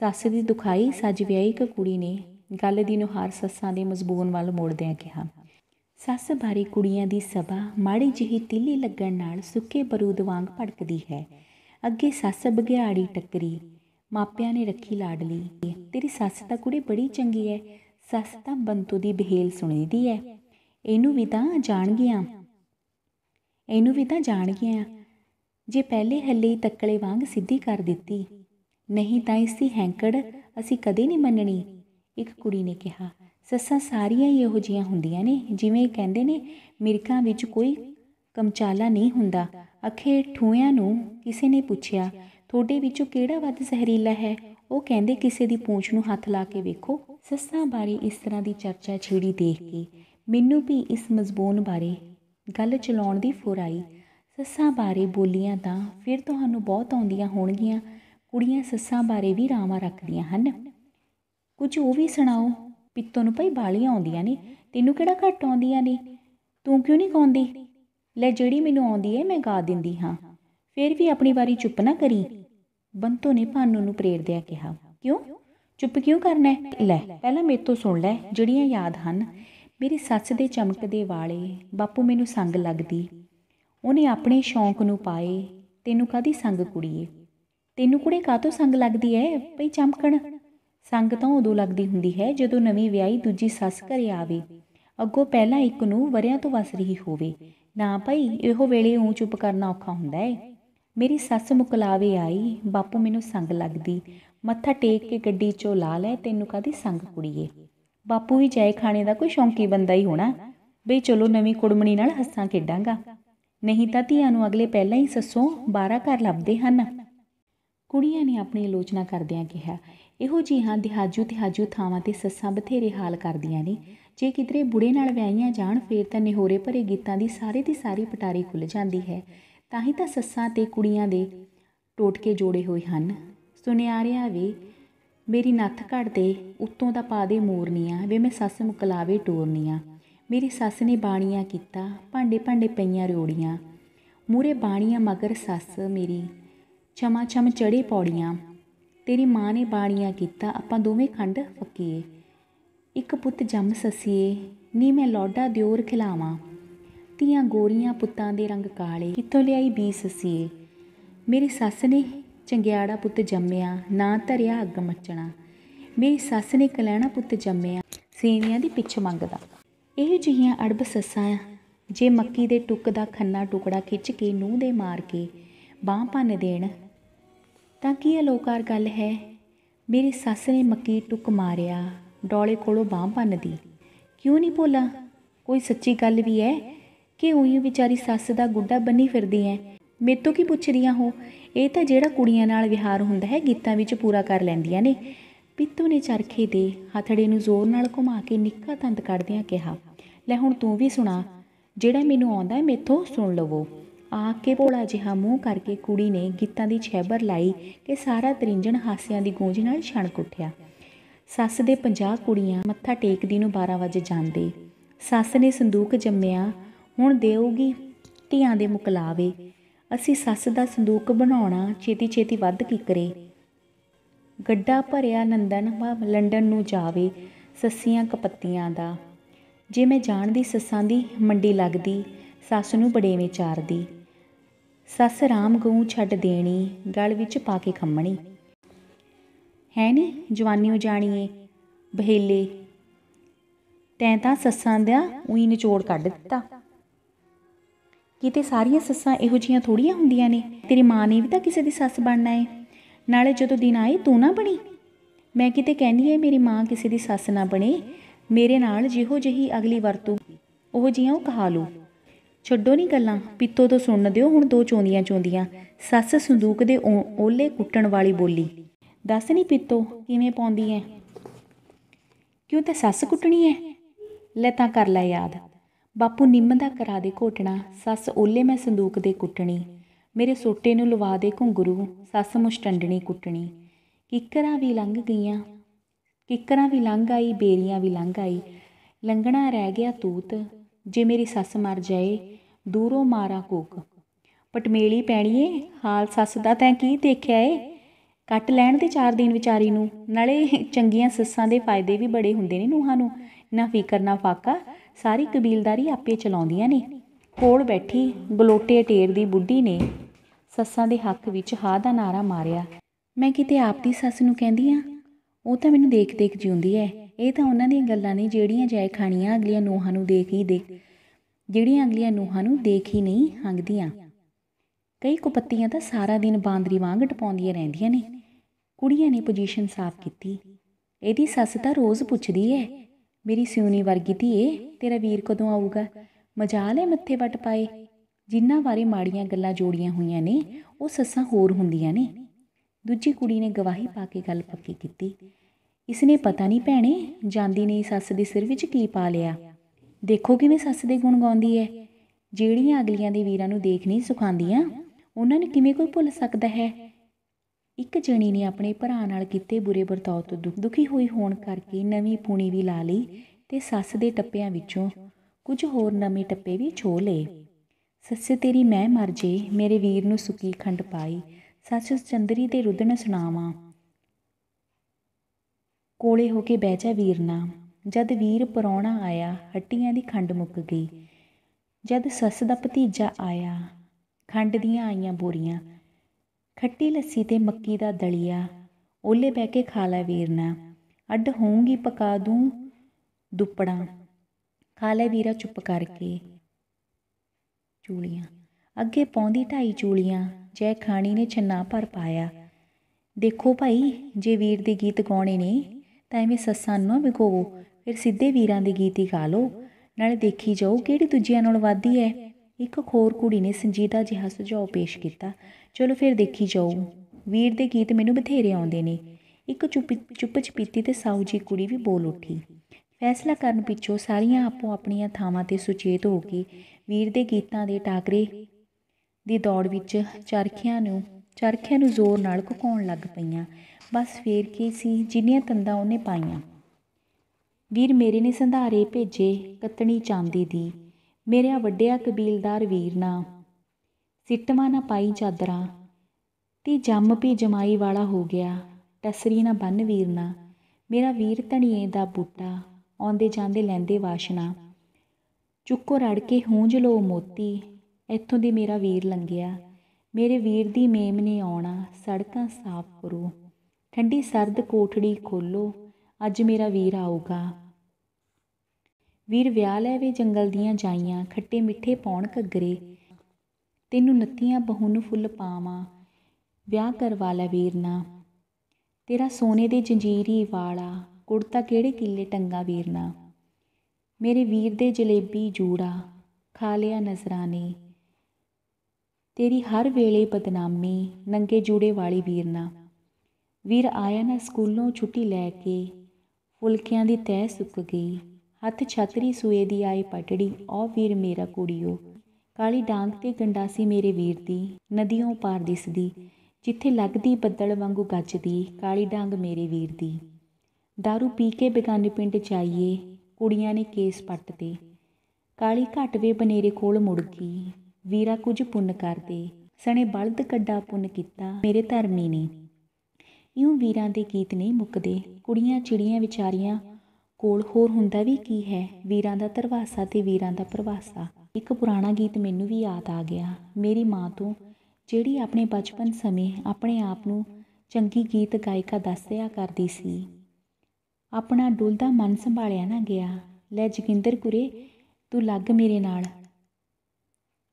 ਸੱਸ ਦੀ ਦੁਖਾਈ ਸੱਜ ਵਿਆਹੀ ਕੁੜੀ ਨੇ ਗੱਲ ਦੀ ਨੁਹਾਰ ਸੱਸਾਂ ਦੇ ਮਜ਼ਬੂਨ ਵੱਲ ਮੋੜਦਿਆਂ ਕਿਹਾ ਸੱਸ ਬਾਰੀ ਕੁੜੀਆਂ ਦੀ ਸਭਾ ਮਾੜੀ ਜਿਹੀ ਤਿੱਲੀ ਲੱਗਣ ਨਾਲ ਸੁੱਕੇ ਬਰੂਦ ਵਾਂਗ ਭੜਕਦੀ ਹੈ ਅੱਗੇ ਸੱਸ ਬਗਿਆੜੀ ਟੱਕਰੀ ਮਾਪਿਆਂ ਨੇ ਰੱਖੀ ਲਾਡਲੀ ਤੇਰੀ ਸੱਸ ਤਾਂ ਕੁੜੀ ਬੜੀ ਚੰਗੀ ਹੈ ਸੱਸ ਤਾਂ ਬੰਤੂ ਦੀ ਬਹਿਲ ਸੁਣੀਦੀ ਹੈ ਇਹਨੂੰ ਵੀ ਤਾਂ ਜਾਣ ਗਿਆ ਇਹਨੂੰ ਵੀ ਤਾਂ ਜਾਣ ਗਿਆ ਜੇ ਪਹਿਲੇ ਹੱਲੇ ਤੱਕਲੇ ਵਾਂਗ ਸਿੱਧੀ ਕਰ ਦਿੱਤੀ ਨਹੀਂ ਤਾਂ ਇਸ ਦੀ ਹੈਂਕੜ ਅਸੀਂ ਕਦੇ ਨਹੀਂ ਮੰਨਣੀ ਇੱਕ ਕੁੜੀ ਨੇ ਕਿਹਾ ਸੱਸਾਂ ਸਾਰੀਆਂ ਹੀ ਇਹੋ ਜੀਆਂ ਹੁੰਦੀਆਂ ਨੇ ਜਿਵੇਂ ਕਹਿੰਦੇ ਨੇ ਮਿਰਕਾਂ ਵਿੱਚ ਕੋਈ ਕਮਚਾਲਾ ਨਹੀਂ ਹੁੰਦਾ ਅਖੇ ਠੂਆਂ ਨੂੰ ਕਿਸੇ ਨੇ ਪੁੱਛਿਆ ਤੁਹਾਡੇ ਵਿੱਚੋਂ ਕਿਹੜਾ ਵੱਧ ਜ਼ਹਿਰੀਲਾ ਹੈ ਉਹ ਕਹਿੰਦੇ ਕਿਸੇ ਦੀ ਪੂੰਛ ਨੂੰ ਹੱਥ ਲਾ ਕੇ ਵੇਖੋ ਸੱਸਾਂ ਬਾਰੇ ਇਸ ਤਰ੍ਹਾਂ ਦੀ ਚਰਚਾ ਛੇੜੀ ਦੇਖ ਕੇ ਮੈਨੂੰ ਵੀ ਇਸ ਮਜ਼ਬੂਨ ਬਾਰੇ ਗੱਲ ਚਲਾਉਣ ਦੀ ਫੁਰ ਆਈ ਸੱਸਾਂ ਬਾਰੇ ਬੋਲੀਆਂ ਤਾਂ ਫਿਰ ਤੁਹਾਨੂੰ ਬਹੁਤ ਆਉਂਦੀਆਂ ਹੋਣਗੀਆਂ ਕੁੜੀਆਂ ਸੱਸਾਂ ਬਾਰੇ ਵੀ ਰਾਵਾਂ ਰੱਖਦੀਆਂ ਹਨ ਕੁਝ ਉਹ ਵੀ ਸੁਣਾਓ ਪਿੱਤੋਂ ਨੂੰ ਭਈ ਬਾਲੀਆਂ ਆਉਂਦੀਆਂ ਨੇ ਤੈਨੂੰ ਕਿਹੜਾ ਘੱਟ ਆਉਂਦੀਆਂ ਨੇ ਤੂੰ ਕਿਉਂ ਨਹੀਂ ਗਾਉਂਦੀ ਲੈ ਜਿਹੜੀ ਮੈਨੂੰ ਆਉਂਦੀ ਏ ਮੈਂ ਗਾ ਦਿੰਦੀ ਹਾਂ ਫੇਰ ਵੀ ਆਪਣੀ ਵਾਰੀ ਚੁੱਪ ਨਾ ਕਰੀ ਬੰਤੋ ਨੇ ਭਾਨੂ ਨੂੰ ਪ੍ਰੇਰਦਿਆ ਕਿਹਾ ਕਿਉਂ ਚੁੱਪ ਕਿਉਂ ਕਰਨਾ ਲੈ ਪਹਿਲਾਂ ਮੇਰੇ ਤੋਂ ਸੁਣ ਲੈ ਜਿਹੜੀਆਂ ਯਾਦ ਹਨ ਮੇਰੀ ਸੱਚ ਦੇ ਚਮਕਦੇ ਵਾਲੇ ਬਾਪੂ ਮੈਨੂੰ ਸੰਗ ਲੱਗਦੀ ਉਹਨੇ ਆਪਣੇ ਸ਼ੌਂਕ ਨੂੰ ਪਾਏ ਤੈਨੂੰ ਕਾਦੀ ਸੰਗ ਕੁੜੀਏ ਤੈਨੂੰ ਕੁੜੇ ਕਾਤੋਂ ਸੰਗ ਲੱਗਦੀ ਐ ਭਈ ਚਮਕਣ ਸੰਗ ਤਾਂ ਉਦੋਂ ਲੱਗਦੀ ਹੁੰਦੀ ਹੈ ਜਦੋਂ ਨਵੀਂ ਵਿਆਹੀ ਦੂਜੀ ਸੱਸ ਘਰੇ ਆਵੇ ਅੱਗੋਂ ਪਹਿਲਾਂ ਇੱਕ ਨੂੰ ਵਰਿਆਂ ਤੋਂ ਵਸ ਰਹੀ ਹੋਵੇ ਨਾ ਭਾਈ ਇਹੋ ਵੇਲੇ ਉਂ ਚੁੱਪ ਕਰਨਾ ਔਖਾ ਹੁੰਦਾ ਏ ਮੇਰੀ ਸੱਸ ਮੁਕਲਾਵੇ ਆਈ ਬਾਪੂ ਮੈਨੂੰ ਸੰਗ ਲੱਗਦੀ ਮੱਥਾ ਟੇਕ ਕੇ ਗੱਡੀ ਚੋਂ ਲਾ ਲੈ ਤੈਨੂੰ ਕਾਦੀ ਸੰਗ ਕੁੜੀਏ ਬਾਪੂ ਵੀ ਜਾਏ ਖਾਣੇ ਦਾ ਕੋਈ ਸ਼ੌਂਕੀ ਬੰਦਾ ਹੀ ਹੋਣਾ ਬਈ ਚਲੋ ਨਵੀਂ ਕੁੜਮਣੀ ਨਾਲ ਹੱਸਾਂ ਖੇਡਾਂਗਾ ਨਹੀਂ ਤਾਂ ਧੀਆਂ ਨੂੰ ਅਗਲੇ ਪਹਿਲਾਂ ਹੀ ਸੱਸੋਂ ਬਾਰਾ ਘਰ ਲੱਭਦੇ ਹਨ ਕੁੜੀਆਂ ਨੇ ਆਪਣੀ ਆਲੋਚਨਾ ਕਰਦਿਆਂ ਕਿਹਾ ਇਹੋ ਜਿਹਾਂ ਦਿਹਾਜੂ ਦਿਹਾਜੂ ਥਾਵਾਂ ਤੇ ਸੱਸਾਂ ਬਥੇਰੇ ਹਾਲ ਕਰਦੀਆਂ ਨੇ ਜੇ ਕਿਧਰੇ ਬੁੜੇ ਨਾਲ ਵਿਆਹੀਆਂ ਜਾਣ ਫੇਰ ਤਾਂ ਨਿਹੋਰੇ ਭਰੇ ਗੀਤਾਂ ਦੀ ਸਾਰੇ ਦੀ ਸਾਰੀ ਪਟਾਰੀ ਖੁੱਲ ਜਾਂਦੀ ਹੈ ਤਾਂ ਹੀ ਤਾਂ ਸੱਸਾਂ ਤੇ ਕੁੜੀਆਂ ਦੇ ਟੋਟਕੇ ਜੋੜੇ ਹੋਏ ਹਨ ਸੁਨਿਆਰਿਆ ਵੀ ਮੇਰੀ ਨੱਥ ਘੜ ਦੇ ਉੱਤੋਂ ਦਾ ਪਾ ਦੇ ਮੋਰਨੀਆਂ ਵੇ ਮੈਂ ਸੱਸ ਮੁਕਲਾਵੇ ਟੋਰਨੀਆਂ ਮੇਰੀ ਸੱਸ ਨੇ ਬਾਣੀਆਂ ਕੀਤਾ ਭਾਂਡੇ ਭਾਂਡੇ ਪਈਆਂ ਰੋੜੀਆਂ ਮੂਰੇ ਬਾਣੀਆਂ ਮਗਰ ਸੱਸ ਮੇਰੀ ਚਮਾ ਚਮ ਚੜੇ ਪੌੜੀਆਂ ਤੇਰੀ ਮਾਂ ਨੇ ਬਾਣੀਆਂ ਕੀਤਾ ਆਪਾਂ ਦੋਵੇਂ ਖੰਡ ਫੱਕੀਏ ਇੱਕ ਪੁੱਤ ਜੰਮ ਸਸੀਏ ਨੀ ਮੈਂ ਲੋਡਾ ਦਿਓਰ ਖਿਲਾਵਾਂ ਤੀਆਂ ਗੋਰੀਆਂ ਪੁੱਤਾਂ ਦੇ ਰੰਗ ਕਾਲੇ ਕਿੱਥੋਂ ਲਿਆਈ ਬੀ ਸਸੀਏ ਮੇਰੀ ਸੱਸ ਨੇ ਚੰਗਿਆੜਾ ਪੁੱਤ ਜੰਮਿਆ ਨਾ ਧਰਿਆ ਅੱਗ ਮੱਚਣਾ ਮੇਰੀ ਸੱਸ ਨੇ ਕਲੈਣਾ ਪੁੱਤ ਜੰਮਿਆ ਸੇਵੀਆਂ ਦੀ ਪਿੱਛ ਮੰਗਦਾ ਇਹ ਜਿਹੀਆਂ ਅੜਬ ਸੱਸਾਂ ਜੇ ਮੱਕੀ ਦੇ ਟੁੱਕ ਦਾ ਖੰਨਾ ਟੁਕੜਾ ਖਿੱਚ ਕੇ ਨੂੰਹ ਦੇ ਮਾਰ ਕੇ ਬਾਹ ਪੰਨ ਦੇਣ ਤਾਂ ਕੀ ਅਲੋਕਾਰ ਗੱਲ ਹੈ ਮੇਰੇ ਸੱਸ ਨੇ ਮੱਕੀ ਟੁੱਕ ਮਾਰਿਆ ਡੋਲੇ ਕੋਲੋਂ ਬਾਹ ਭੰਨਦੀ ਕਿਉਂ ਨਹੀਂ ਭੋਲਾ ਕੋਈ ਸੱਚੀ ਗੱਲ ਵੀ ਹੈ ਕਿ ਉਹੀ ਵਿਚਾਰੀ ਸੱਸ ਦਾ ਗੁੱਡਾ ਬੰਨੀ ਫਿਰਦੀ ਐ ਮੇਤੋਂ ਕੀ ਪੁੱਛ ਰੀਆਂ ਹੋ ਇਹ ਤਾਂ ਜਿਹੜਾ ਕੁੜੀਆਂ ਨਾਲ ਵਿਹਾਰ ਹੁੰਦਾ ਹੈ ਗੀਤਾਂ ਵਿੱਚ ਪੂਰਾ ਕਰ ਲੈਂਦੀਆਂ ਨੇ ਪਿੱਤੂ ਨੇ ਚਰਖੇ ਦੇ ਹਥੜੇ ਨੂੰ ਜ਼ੋਰ ਨਾਲ ਘੁਮਾ ਕੇ ਨਿੱਕਾ ਤੰਦ ਕੱਢਦਿਆਂ ਕਿਹਾ ਲੈ ਹੁਣ ਤੂੰ ਵੀ ਸੁਣਾ ਜਿਹੜਾ ਮੈਨੂੰ ਆਉਂਦਾ ਮੇਥੋਂ ਸੁਣ ਲਵੋ ਆ ਕੇ ਭੋਲਾ ਜਿਹਾ ਮੂੰਹ ਕਰਕੇ ਕੁੜੀ ਨੇ ਗੀਤਾਂ ਦੀ ਛੇਬਰ ਲਾਈ ਕਿ ਸਾਰਾ ਤ੍ਰਿੰਜਣ ਹਾਸਿਆਂ ਦੀ ਗੂੰਜ ਨਾਲ ਛਣਕ ਉੱਠਿਆ ਸੱਸ ਦੇ 50 ਕੁੜੀਆਂ ਮੱਥਾ ਟੇਕਦੀ ਨੂੰ 12 ਵਜੇ ਜਾਂਦੇ ਸੱਸ ਨੇ ਸੰਦੂਕ ਜੰਮਿਆ ਹੁਣ ਦੇਊਗੀ ਧੀਆਂ ਦੇ ਮੁਕਲਾਵੇ ਅਸੀਂ ਸੱਸ ਦਾ ਸੰਦੂਕ ਬਣਾਉਣਾ ਛੇਤੀ ਛੇਤੀ ਵੱਧ ਕੀ ਕਰੇ ਗੱਡਾ ਭਰਿਆ ਨੰਦਨ ਲੰਡਨ ਨੂੰ ਜਾਵੇ ਸੱਸੀਆਂ ਕਪੱਤੀਆਂ ਦਾ ਜੇ ਮੈਂ ਜਾਣਦੀ ਸੱਸਾਂ ਦੀ ਮੰਡੀ ਲੱਗਦੀ ਸੱਸ ਨੂੰ ਬੜੇਵੇਂ ਚਾਰਦੀ ਸੱਸ ਰਾਮ ਗਊ ਛੱਡ ਦੇਣੀ ਗਲ ਵਿੱਚ ਪਾ ਕੇ ਖੰਮਣੀ ਹੈ ਨੀ ਜਵਾਨੀ ਹੋ ਜਾਣੀਏ ਬਹੇਲੇ ਤੈਂ ਤਾਂ ਸੱਸਾਂ ਦਾ ਉਹੀ ਨਿਚੋੜ ਕੱਢ ਦਿੱਤਾ ਕਿਤੇ ਸਾਰੀਆਂ ਸੱਸਾਂ ਇਹੋ ਜੀਆਂ ਥੋੜੀਆਂ ਹੁੰਦੀਆਂ ਨੇ ਤੇਰੀ ਮਾਂ ਨੇ ਵੀ ਤਾਂ ਕਿਸੇ ਦੀ ਸੱਸ ਬਣਨਾ ਏ ਨਾਲੇ ਜਦੋਂ ਦਿਨ ਆਏ ਤੂੰ ਨਾ ਬਣੀ ਮੈਂ ਕਿਤੇ ਕਹਿੰਦੀ ਏ ਮੇਰੀ ਮਾਂ ਕਿਸੇ ਦੀ ਸੱਸ ਨਾ ਬਣੇ ਮੇਰੇ ਨਾਲ ਜਿਹੋ ਜਹੀ ਅਗਲੀ ਵਰਤੂ ਉਹ ਜੀਆਂ ਉਹ ਕਹਾ ਲੂ ਛੱਡੋ ਨਹੀਂ ਗੱਲਾਂ ਪਿੱਤੋ ਤੋਂ ਸੁਣਨ ਦਿਓ ਹੁਣ ਦੋ ਚੋਂਦੀਆਂ ਚੋਂਦੀਆਂ ਸੱਸ ਸੰਦੂਕ ਦੇ ਓਲੇ ਕੁੱਟਣ ਵਾਲੀ ਬੋਲੀ ਦੱਸ ਨਹੀਂ ਪਿੱਤੋ ਕਿਵੇਂ ਪਾਉਂਦੀ ਐ ਕਿਉਂ ਤਾਂ ਸੱਸ ਕੁੱਟਣੀ ਐ ਲੈ ਤਾਂ ਕਰ ਲੈ ਯਾਦ ਬਾਪੂ ਨਿੰਮ ਦਾ ਕਰਾ ਦੇ ਘੋਟਣਾ ਸੱਸ ਓਲੇ ਮੈਂ ਸੰਦੂਕ ਦੇ ਕੁੱਟਣੀ ਮੇਰੇ ਸੋਟੇ ਨੂੰ ਲਵਾ ਦੇ ਘੁੰਗਰੂ ਸੱਸ ਮੁਸ਼ਟੰਡਣੀ ਕੁੱਟਣੀ ਕਿੱਕਰਾਂ ਵੀ ਲੰਘ ਗਈਆਂ ਕਿੱਕਰਾਂ ਵੀ ਲੰਘ ਆਈ ਬੇਰੀਆਂ ਵੀ ਲੰਘ ਆਈ ਲੰਘਣਾ ਰਹਿ ਗਿਆ ਤੂਤ ਜੇ ਮੇਰੀ ਸੱਸ ਮਰ ਜਾਏ ਦੂਰੋਂ ਮਾਰਾਂ ਕੋਕ ਪਟਮੇਲੀ ਪੈਣੀਏ ਹਾਲ ਸੱਸ ਦਾ ਤੈਂ ਕੀ ਦੇਖਿਆ ਏ ਕੱਟ ਲੈਣ ਦੇ 4 ਦਿਨ ਵਿਚਾਰੀ ਨੂੰ ਨਾਲੇ ਚੰਗੀਆਂ ਸੱਸਾਂ ਦੇ ਫਾਇਦੇ ਵੀ ਬੜੇ ਹੁੰਦੇ ਨੇ ਨੂਹਾਂ ਨੂੰ ਨਾ ਫਿਕਰ ਨਾ ਫਾਕਾ ਸਾਰੀ ਕਬੀਲਦਾਰੀ ਆਪੇ ਚਲਾਉਂਦੀਆਂ ਨੇ ਕੋਲ ਬੈਠੀ ਬਲੋਟੇ ਢੇਰ ਦੀ ਬੁੱਢੀ ਨੇ ਸੱਸਾਂ ਦੇ ਹੱਕ ਵਿੱਚ ਹਾ ਦਾ ਨਾਰਾ ਮਾਰਿਆ ਮੈਂ ਕਿਤੇ ਆਪਦੀ ਸੱਸ ਨੂੰ ਕਹਿੰਦੀ ਆ ਉਹ ਤਾਂ ਮੈਨੂੰ ਦੇਖ ਦੇਖ ਜਿਉਂਦੀ ਐ ਇਹ ਤਾਂ ਉਹਨਾਂ ਦੀਆਂ ਗੱਲਾਂ ਨੇ ਜਿਹੜੀਆਂ ਜਾਇ ਖਾਣੀਆਂ ਅਗਲੀਆਂ ਨੂਹਾਂ ਨੂੰ ਦੇਖ ਹੀ ਦੇਖ ਜਿਹੜੀਆਂ ਅਗਲੀਆਂ ਨੂਹਾਂ ਨੂੰ ਦੇਖ ਹੀ ਨਹੀਂ ਹੰਗਦੀਆਂ ਕਈ ਕੁਪੱਤੀਆਂ ਤਾਂ ਸਾਰਾ ਦਿਨ ਬਾਂਦਰੀ ਵਾਂਗ ਟਪਾਉਂਦੀਆਂ ਰਹਿੰਦੀਆਂ ਨੇ ਕੁੜੀਆਂ ਨੇ ਪੋਜੀਸ਼ਨ ਸਾਫ਼ ਕੀਤੀ ਇਹਦੀ ਸੱਸ ਤਾਂ ਰੋਜ਼ ਪੁੱਛਦੀ ਏ ਮੇਰੀ ਸਿਉਣੀ ਵਰਗੀ ਧੀਏ ਤੇਰਾ ਵੀਰ ਕਦੋਂ ਆਊਗਾ ਮਜਾਲ ਏ ਮੱਥੇ ਵਟ ਪਾਏ ਜਿੰਨਾ ਬਾਰੇ ਮਾੜੀਆਂ ਗੱਲਾਂ ਜੋੜੀਆਂ ਹੋਈਆਂ ਨੇ ਉਹ ਸੱਸਾਂ ਹੋਰ ਹੁੰਦੀਆਂ ਨੇ ਦੂਜੀ ਕੁੜੀ ਨੇ ਗਵਾਹੀ ਪਾ ਕੇ ਗੱਲ ਪੱਕੀ ਕੀਤੀ ਇਸ ਨੇ ਪਤਾ ਨਹੀਂ ਭੈਣੇ ਜਾਂਦੀ ਨਹੀਂ ਸੱਸ ਦੇ ਸਿਰ ਵਿੱਚ ਕੀ ਪਾ ਲਿਆ ਦੇਖੋ ਕਿਵੇਂ ਸੱਸ ਦੇ ਗੁਣ ਗਾਉਂਦੀ ਐ ਜਿਹੜੀਆਂ ਅਗਲੀਆਂ ਦੇ ਵੀਰਾਂ ਨੂੰ ਦੇਖ ਨਹੀਂ ਸੁਖਾਂਦੀਆਂ ਉਹਨਾਂ ਨੇ ਕਿਵੇਂ ਕੋਈ ਭੁੱਲ ਸਕਦਾ ਹੈ ਇੱਕ ਜਣੀ ਨੇ ਆਪਣੇ ਭਰਾ ਨਾਲ ਕੀਤੇ ਬੁਰੇ ਵਰਤਾਓ ਤੋਂ ਦੁਖੀ ਹੋਈ ਹੋਣ ਕਰਕੇ ਨਵੀਂ ਪੂਣੀ ਵੀ ਲਾ ਲਈ ਤੇ ਸੱਸ ਦੇ ਟੱਪਿਆਂ ਵਿੱਚੋਂ ਕੁਝ ਹੋਰ ਨਵੇਂ ਟੱਪੇ ਵੀ ਛੋ ਲਏ ਸੱਸੇ ਤੇਰੀ ਮੈਂ ਮਰ ਜੇ ਮੇਰੇ ਵੀਰ ਨੂੰ ਸੁਕੀ ਖੰਡ ਪਾਈ ਸੱਸ ਚੰਦਰੀ ਦੇ ਰੁਦਨ ਸੁਣਾਵਾਂ ਕੋਲੇ ਹੋ ਕੇ ਬਹਿ ਜਾ ਵੀਰਨਾ ਜਦ ਵੀਰ ਪਰੌਣਾ ਆਇਆ ਹੱਟੀਆਂ ਦੀ ਖੰਡ ਮੁੱਕ ਗਈ ਜਦ ਸੱਸ ਦਾ ਭਤੀਜਾ ਆਇਆ ਖੰਡ ਦੀਆਂ ਆਈਆਂ ਬੋਰੀਆਂ ਖੱਟੀ ਲੱਸੀ ਤੇ ਮੱਕੀ ਦਾ ਦਲੀਆ ਓਲੇ ਬਹਿ ਕੇ ਖਾ ਲੈ ਵੀਰਨਾ ਅੱਡ ਹੋਊਂਗੀ ਪਕਾ ਦੂੰ ਦੁੱਪੜਾਂ ਖਾ ਲੈ ਵੀਰਾ ਚੁੱਪ ਕਰਕੇ ਚੂਲੀਆਂ ਅੱਗੇ ਪੌਂਦੀ ਢਾਈ ਚੂਲੀਆਂ ਜੈ ਖਾਣੀ ਨੇ ਛੰਨਾ ਭਰ ਪਾਇਆ ਦੇਖੋ ਭਾਈ ਜੇ ਵੀਰ ਦੇ ਗੀਤ ਗਾਉਣੇ ਨੇ ਤਾਂ ਐਵੇਂ ਸੱਸਾਂ ਨੂੰ ਨਾ ਵਿਕੋਵੋ ਫਿਰ ਸਿੱਧੇ ਵੀਰਾਂ ਦੇ ਗੀਤ ਹੀ ਗਾ ਲਓ ਨਾਲੇ ਦੇਖੀ ਜਾਓ ਕਿਹੜੀ ਦੂਜਿਆਂ ਨਾਲ ਵਾਦੀ ਹੈ ਇੱਕ ਖੋਰ ਕੁੜੀ ਨੇ ਸੰਜੀਦਾ ਜਿਹਾ ਸੁਝਾਅ ਪੇਸ਼ ਕੀਤਾ ਚਲੋ ਫਿਰ ਦੇਖੀ ਜਾਓ ਵੀਰ ਦੇ ਗੀਤ ਮੈਨੂੰ ਬਥੇਰੇ ਆਉਂਦੇ ਨੇ ਇੱਕ ਚੁੱਪ ਚੁੱਪ ਚਪੀਤੀ ਤੇ ਸਾਊ ਜੀ ਕੁੜੀ ਵੀ ਬੋਲ ਉੱਠੀ ਫੈਸਲਾ ਕਰਨ ਪਿੱਛੋਂ ਸਾਰੀਆਂ ਆਪੋ ਆਪਣੀਆਂ ਥਾਵਾਂ ਤੇ ਸੁਚੇਤ ਹੋ ਕੇ ਵੀਰ ਦੇ ਗੀਤਾਂ ਦੇ ਟਾਕਰੇ ਦੀ ਦੌੜ ਵਿੱਚ ਚਰਖਿਆਂ ਨੂੰ ਚਰਖਿਆਂ ਨੂੰ ਜ਼ੋਰ ਨਾਲ ਘੁਕਾਉਣ ਲੱਗ ਪਈਆਂ ਬਸ ਫੇਰ ਕੀ ਸੀ ਜਿੰਨੀਆਂ ਤੰਦਾਂ ਉਹਨੇ ਪਾਈਆਂ ਵੀਰ ਮੇਰੇ ਨੇ ਸੰਧਾਰੇ ਭੇਜੇ ਕਤਣੀ ਚਾਂਦੀ ਦੀ ਮੇਰਿਆ ਵੱਡਿਆ ਕਬੀਲਦਾਰ ਵੀਰ ਨਾ ਸਿੱਟਵਾ ਨਾ ਪਾਈ ਚਾਦਰਾ ਤੇ ਜੰਮ ਵੀ ਜਮਾਈ ਵਾਲਾ ਹੋ ਗਿਆ ਟਸਰੀ ਨਾ ਬੰਨ ਵੀਰ ਨਾ ਮੇਰਾ ਵੀਰ ਧਣੀਏ ਦਾ ਬੂਟਾ ਆਉਂਦੇ ਜਾਂਦੇ ਲੈਂਦੇ ਵਾਸ਼ਨਾ ਚੁੱਕੋ ਰੜ ਕੇ ਹੂੰਝ ਲੋ ਮੋਤੀ ਇੱਥੋਂ ਦੀ ਮੇਰਾ ਵੀਰ ਲੰਗਿਆ ਮੇਰੇ ਵੀਰ ਦੀ ਮੇਮ ਨੇ ਆਉਣਾ ਸੜਕਾਂ ਸਾਫ਼ ਕਰੋ ਠੰਡੀ ਸਰਦ ਕੋਠੜੀ ਖੋਲੋ ਅੱਜ ਮੇਰਾ ਵੀਰ ਆਊਗਾ ਵੀਰ ਵਿਆਹ ਲੈ ਵੀ ਜੰਗਲ ਦੀਆਂ ਜਾਈਆਂ ਖੱਟੇ ਮਿੱਠੇ ਪੌਣ ਘੱਗਰੇ ਤੈਨੂੰ ਨੱਤੀਆਂ ਬਹੁਨ ਫੁੱਲ ਪਾਵਾਂ ਵਿਆਹ ਕਰਵਾ ਲੈ ਵੀਰ ਨਾ ਤੇਰਾ ਸੋਨੇ ਦੇ ਜੰਜੀਰੀ ਵਾਲਾ ਕੁੜਤਾ ਕਿਹੜੇ ਕਿੱਲੇ ਟੰਗਾ ਵੀਰ ਨਾ ਮੇਰੇ ਵੀਰ ਦੇ ਜਲੇਬੀ ਜੂੜਾ ਖਾ ਲਿਆ ਨਜ਼ਰਾਂ ਨੇ ਤੇਰੀ ਹਰ ਵੇਲੇ ਬਦਨਾਮੀ ਨੰਗੇ ਜੂੜੇ ਵਾਲੀ ਵੀਰਨਾ ਵੀਰ ਆਇਆ ਨਾ ਸਕੂਲੋਂ ਛੁੱਟੀ ਲੈ ਕੇ ਫੁਲਕਿਆਂ ਦੀ ਤਹਿ ਸੁੱਕ ਗਈ ਹੱਥ ਛਤਰੀ ਸੂਏ ਦੀ ਆਈ ਪਟੜੀ ਉਹ ਵੀਰ ਮੇਰਾ ਕੁੜੀਓ ਕਾਲੀ ਡਾਂਗ ਤੇ ਗੰਡਾਸੀ ਮੇਰੇ ਵੀਰ ਦੀ ਨਦੀਆਂ ਪਾਰ ਦਿਸਦੀ ਜਿੱਥੇ ਲੱਗਦੀ ਬੱਦਲ ਵਾਂਗੂ ਗੱਜਦੀ ਕਾਲੀ ਡਾਂਗ ਮੇਰੇ ਵੀਰ ਦੀ दारू ਪੀ ਕੇ ਬੇਗਾਨੇ ਪਿੰਡ ਚਾਈਏ ਕੁੜੀਆਂ ਨੇ ਕੇਸ ਪੱਟਦੇ ਕਾਲੀ ਘਟਵੇ ਬਨੇਰੇ ਕੋਲ ਮੁੜ ਗਈ ਵੀਰਾ ਕੁਝ ਪੁੰਨ ਕਰਦੇ ਸਣੇ ਬਲਦ ਕੱਡਾ ਪੁੰਨ ਕੀਤਾ ਮੇਰੇ ਧਰਮੀ ਨੇ ਇਉਂ ਵੀਰਾਂ ਦੇ ਗੀਤ ਨਹੀਂ ਮੁੱਕਦੇ ਕੁੜੀਆਂ ਚਿੜੀਆਂ ਵਿਚਾਰੀਆਂ ਕੋਲ ਹੋਰ ਹੁੰਦਾ ਵੀ ਕੀ ਹੈ ਵੀਰਾਂ ਦਾ ਧਰਵਾਸਾ ਤੇ ਵੀਰਾਂ ਦਾ ਪ੍ਰਵਾਸਾ ਇੱਕ ਪੁਰਾਣਾ ਗੀਤ ਮੈਨੂੰ ਵੀ ਯਾਦ ਆ ਗਿਆ ਮੇਰੀ ਮਾਂ ਤੋਂ ਜਿਹੜੀ ਆਪਣੇ ਬਚਪਨ ਸਮੇਂ ਆਪਣੇ ਆਪ ਨੂੰ ਚੰਗੀ ਗੀਤ ਗਾਇਕਾ ਦੱਸਿਆ ਕਰਦੀ ਸੀ ਆਪਣਾ ਡੁੱਲਦਾ ਮਨ ਸੰਭਾਲਿਆ ਨਾ ਗਿਆ ਲੈ ਜਗਿੰਦਰ ਕੁਰੇ ਤੂੰ ਲੱਗ ਮੇਰੇ ਨਾਲ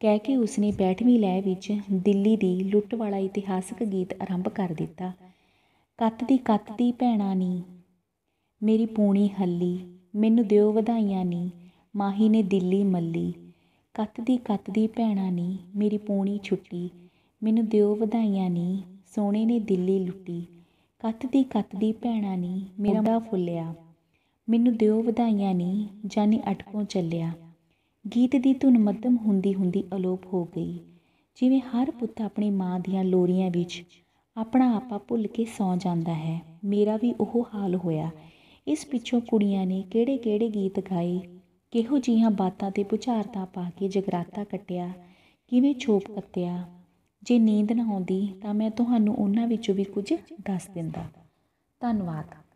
ਕਹਿ ਕੇ ਉਸਨੇ ਬੈਠਵੀਂ ਲੈ ਵਿੱਚ ਦਿੱਲੀ ਦੀ ਲੁੱਟ ਵਾਲਾ ਇਤਿਹਾਸਕ ਗੀਤ ਆਰੰਭ ਕਰ ਦਿੱਤਾ ਕੱਤ ਦੀ ਕੱਤ ਦੀ ਭੈਣਾ ਨੀ ਮੇਰੀ ਪੂਣੀ ਹੱਲੀ ਮੈਨੂੰ ਦਿਓ ਵਧਾਈਆਂ ਨੀ ਮਾਹੀ ਨੇ ਦਿੱਲੀ ਮੱਲੀ ਕੱਤ ਦੀ ਕੱਤ ਦੀ ਭੈਣਾ ਨੀ ਮੇਰੀ ਪੂਣੀ ਛੁੱਟੀ ਮੈਨੂੰ ਦਿਓ ਵਧਾਈਆਂ ਨੀ ਸੋਹਣੇ ਨੇ ਦਿੱਲੀ ਲੁੱਟੀ ਕੱਤ ਦੀ ਕੱਤ ਦੀ ਭੈਣਾ ਨੀ ਮੇਰਾ ਮੁੰਡਾ ਫੁੱਲਿਆ ਮੈਨੂੰ ਦਿਓ ਵਧਾਈਆਂ ਨੀ ਜਾਨੀ ਅਟਕੋਂ ਚੱਲਿਆ ਗੀਤ ਦੀ ਧੁਨ ਮੱਧਮ ਹੁੰਦੀ ਹੁੰਦੀ ਅਲੋਪ ਹੋ ਗਈ ਜਿਵੇਂ ਹਰ ਪੁੱਤ ਆਪਣੀ ਮਾਂ ਦੀਆਂ ਲੋਰੀਆਂ ਵਿੱਚ ਆਪਣਾ ਆਪਾ ਭੁੱਲ ਕੇ ਸੌ ਜਾਂਦਾ ਹੈ ਮੇਰਾ ਵੀ ਉਹ ਹਾਲ ਹੋਇਆ ਇਸ ਪਿੱਛੋਂ ਕੁੜੀਆਂ ਨੇ ਕਿਹੜੇ-ਕਿਹੜੇ ਗੀਤ ਗਾਏ ਕਿਹੋ ਜੀਆਂ ਬਾਤਾਂ ਤੇ ਪੁਚਾਰਤਾ ਪਾ ਕੇ ਜਗਰਾਤਾ ਕੱਟਿਆ ਕਿਵੇਂ ਛੋਪ ਕੱਤਿਆ ਜੇ ਨੀਂਦ ਨਾ ਆਉਂਦੀ ਤਾਂ ਮੈਂ ਤੁਹਾਨੂੰ ਉਹਨਾਂ ਵਿੱਚੋਂ ਵੀ ਕੁਝ ਦੱਸ ਦਿੰਦਾ ਧੰਨਵਾਦ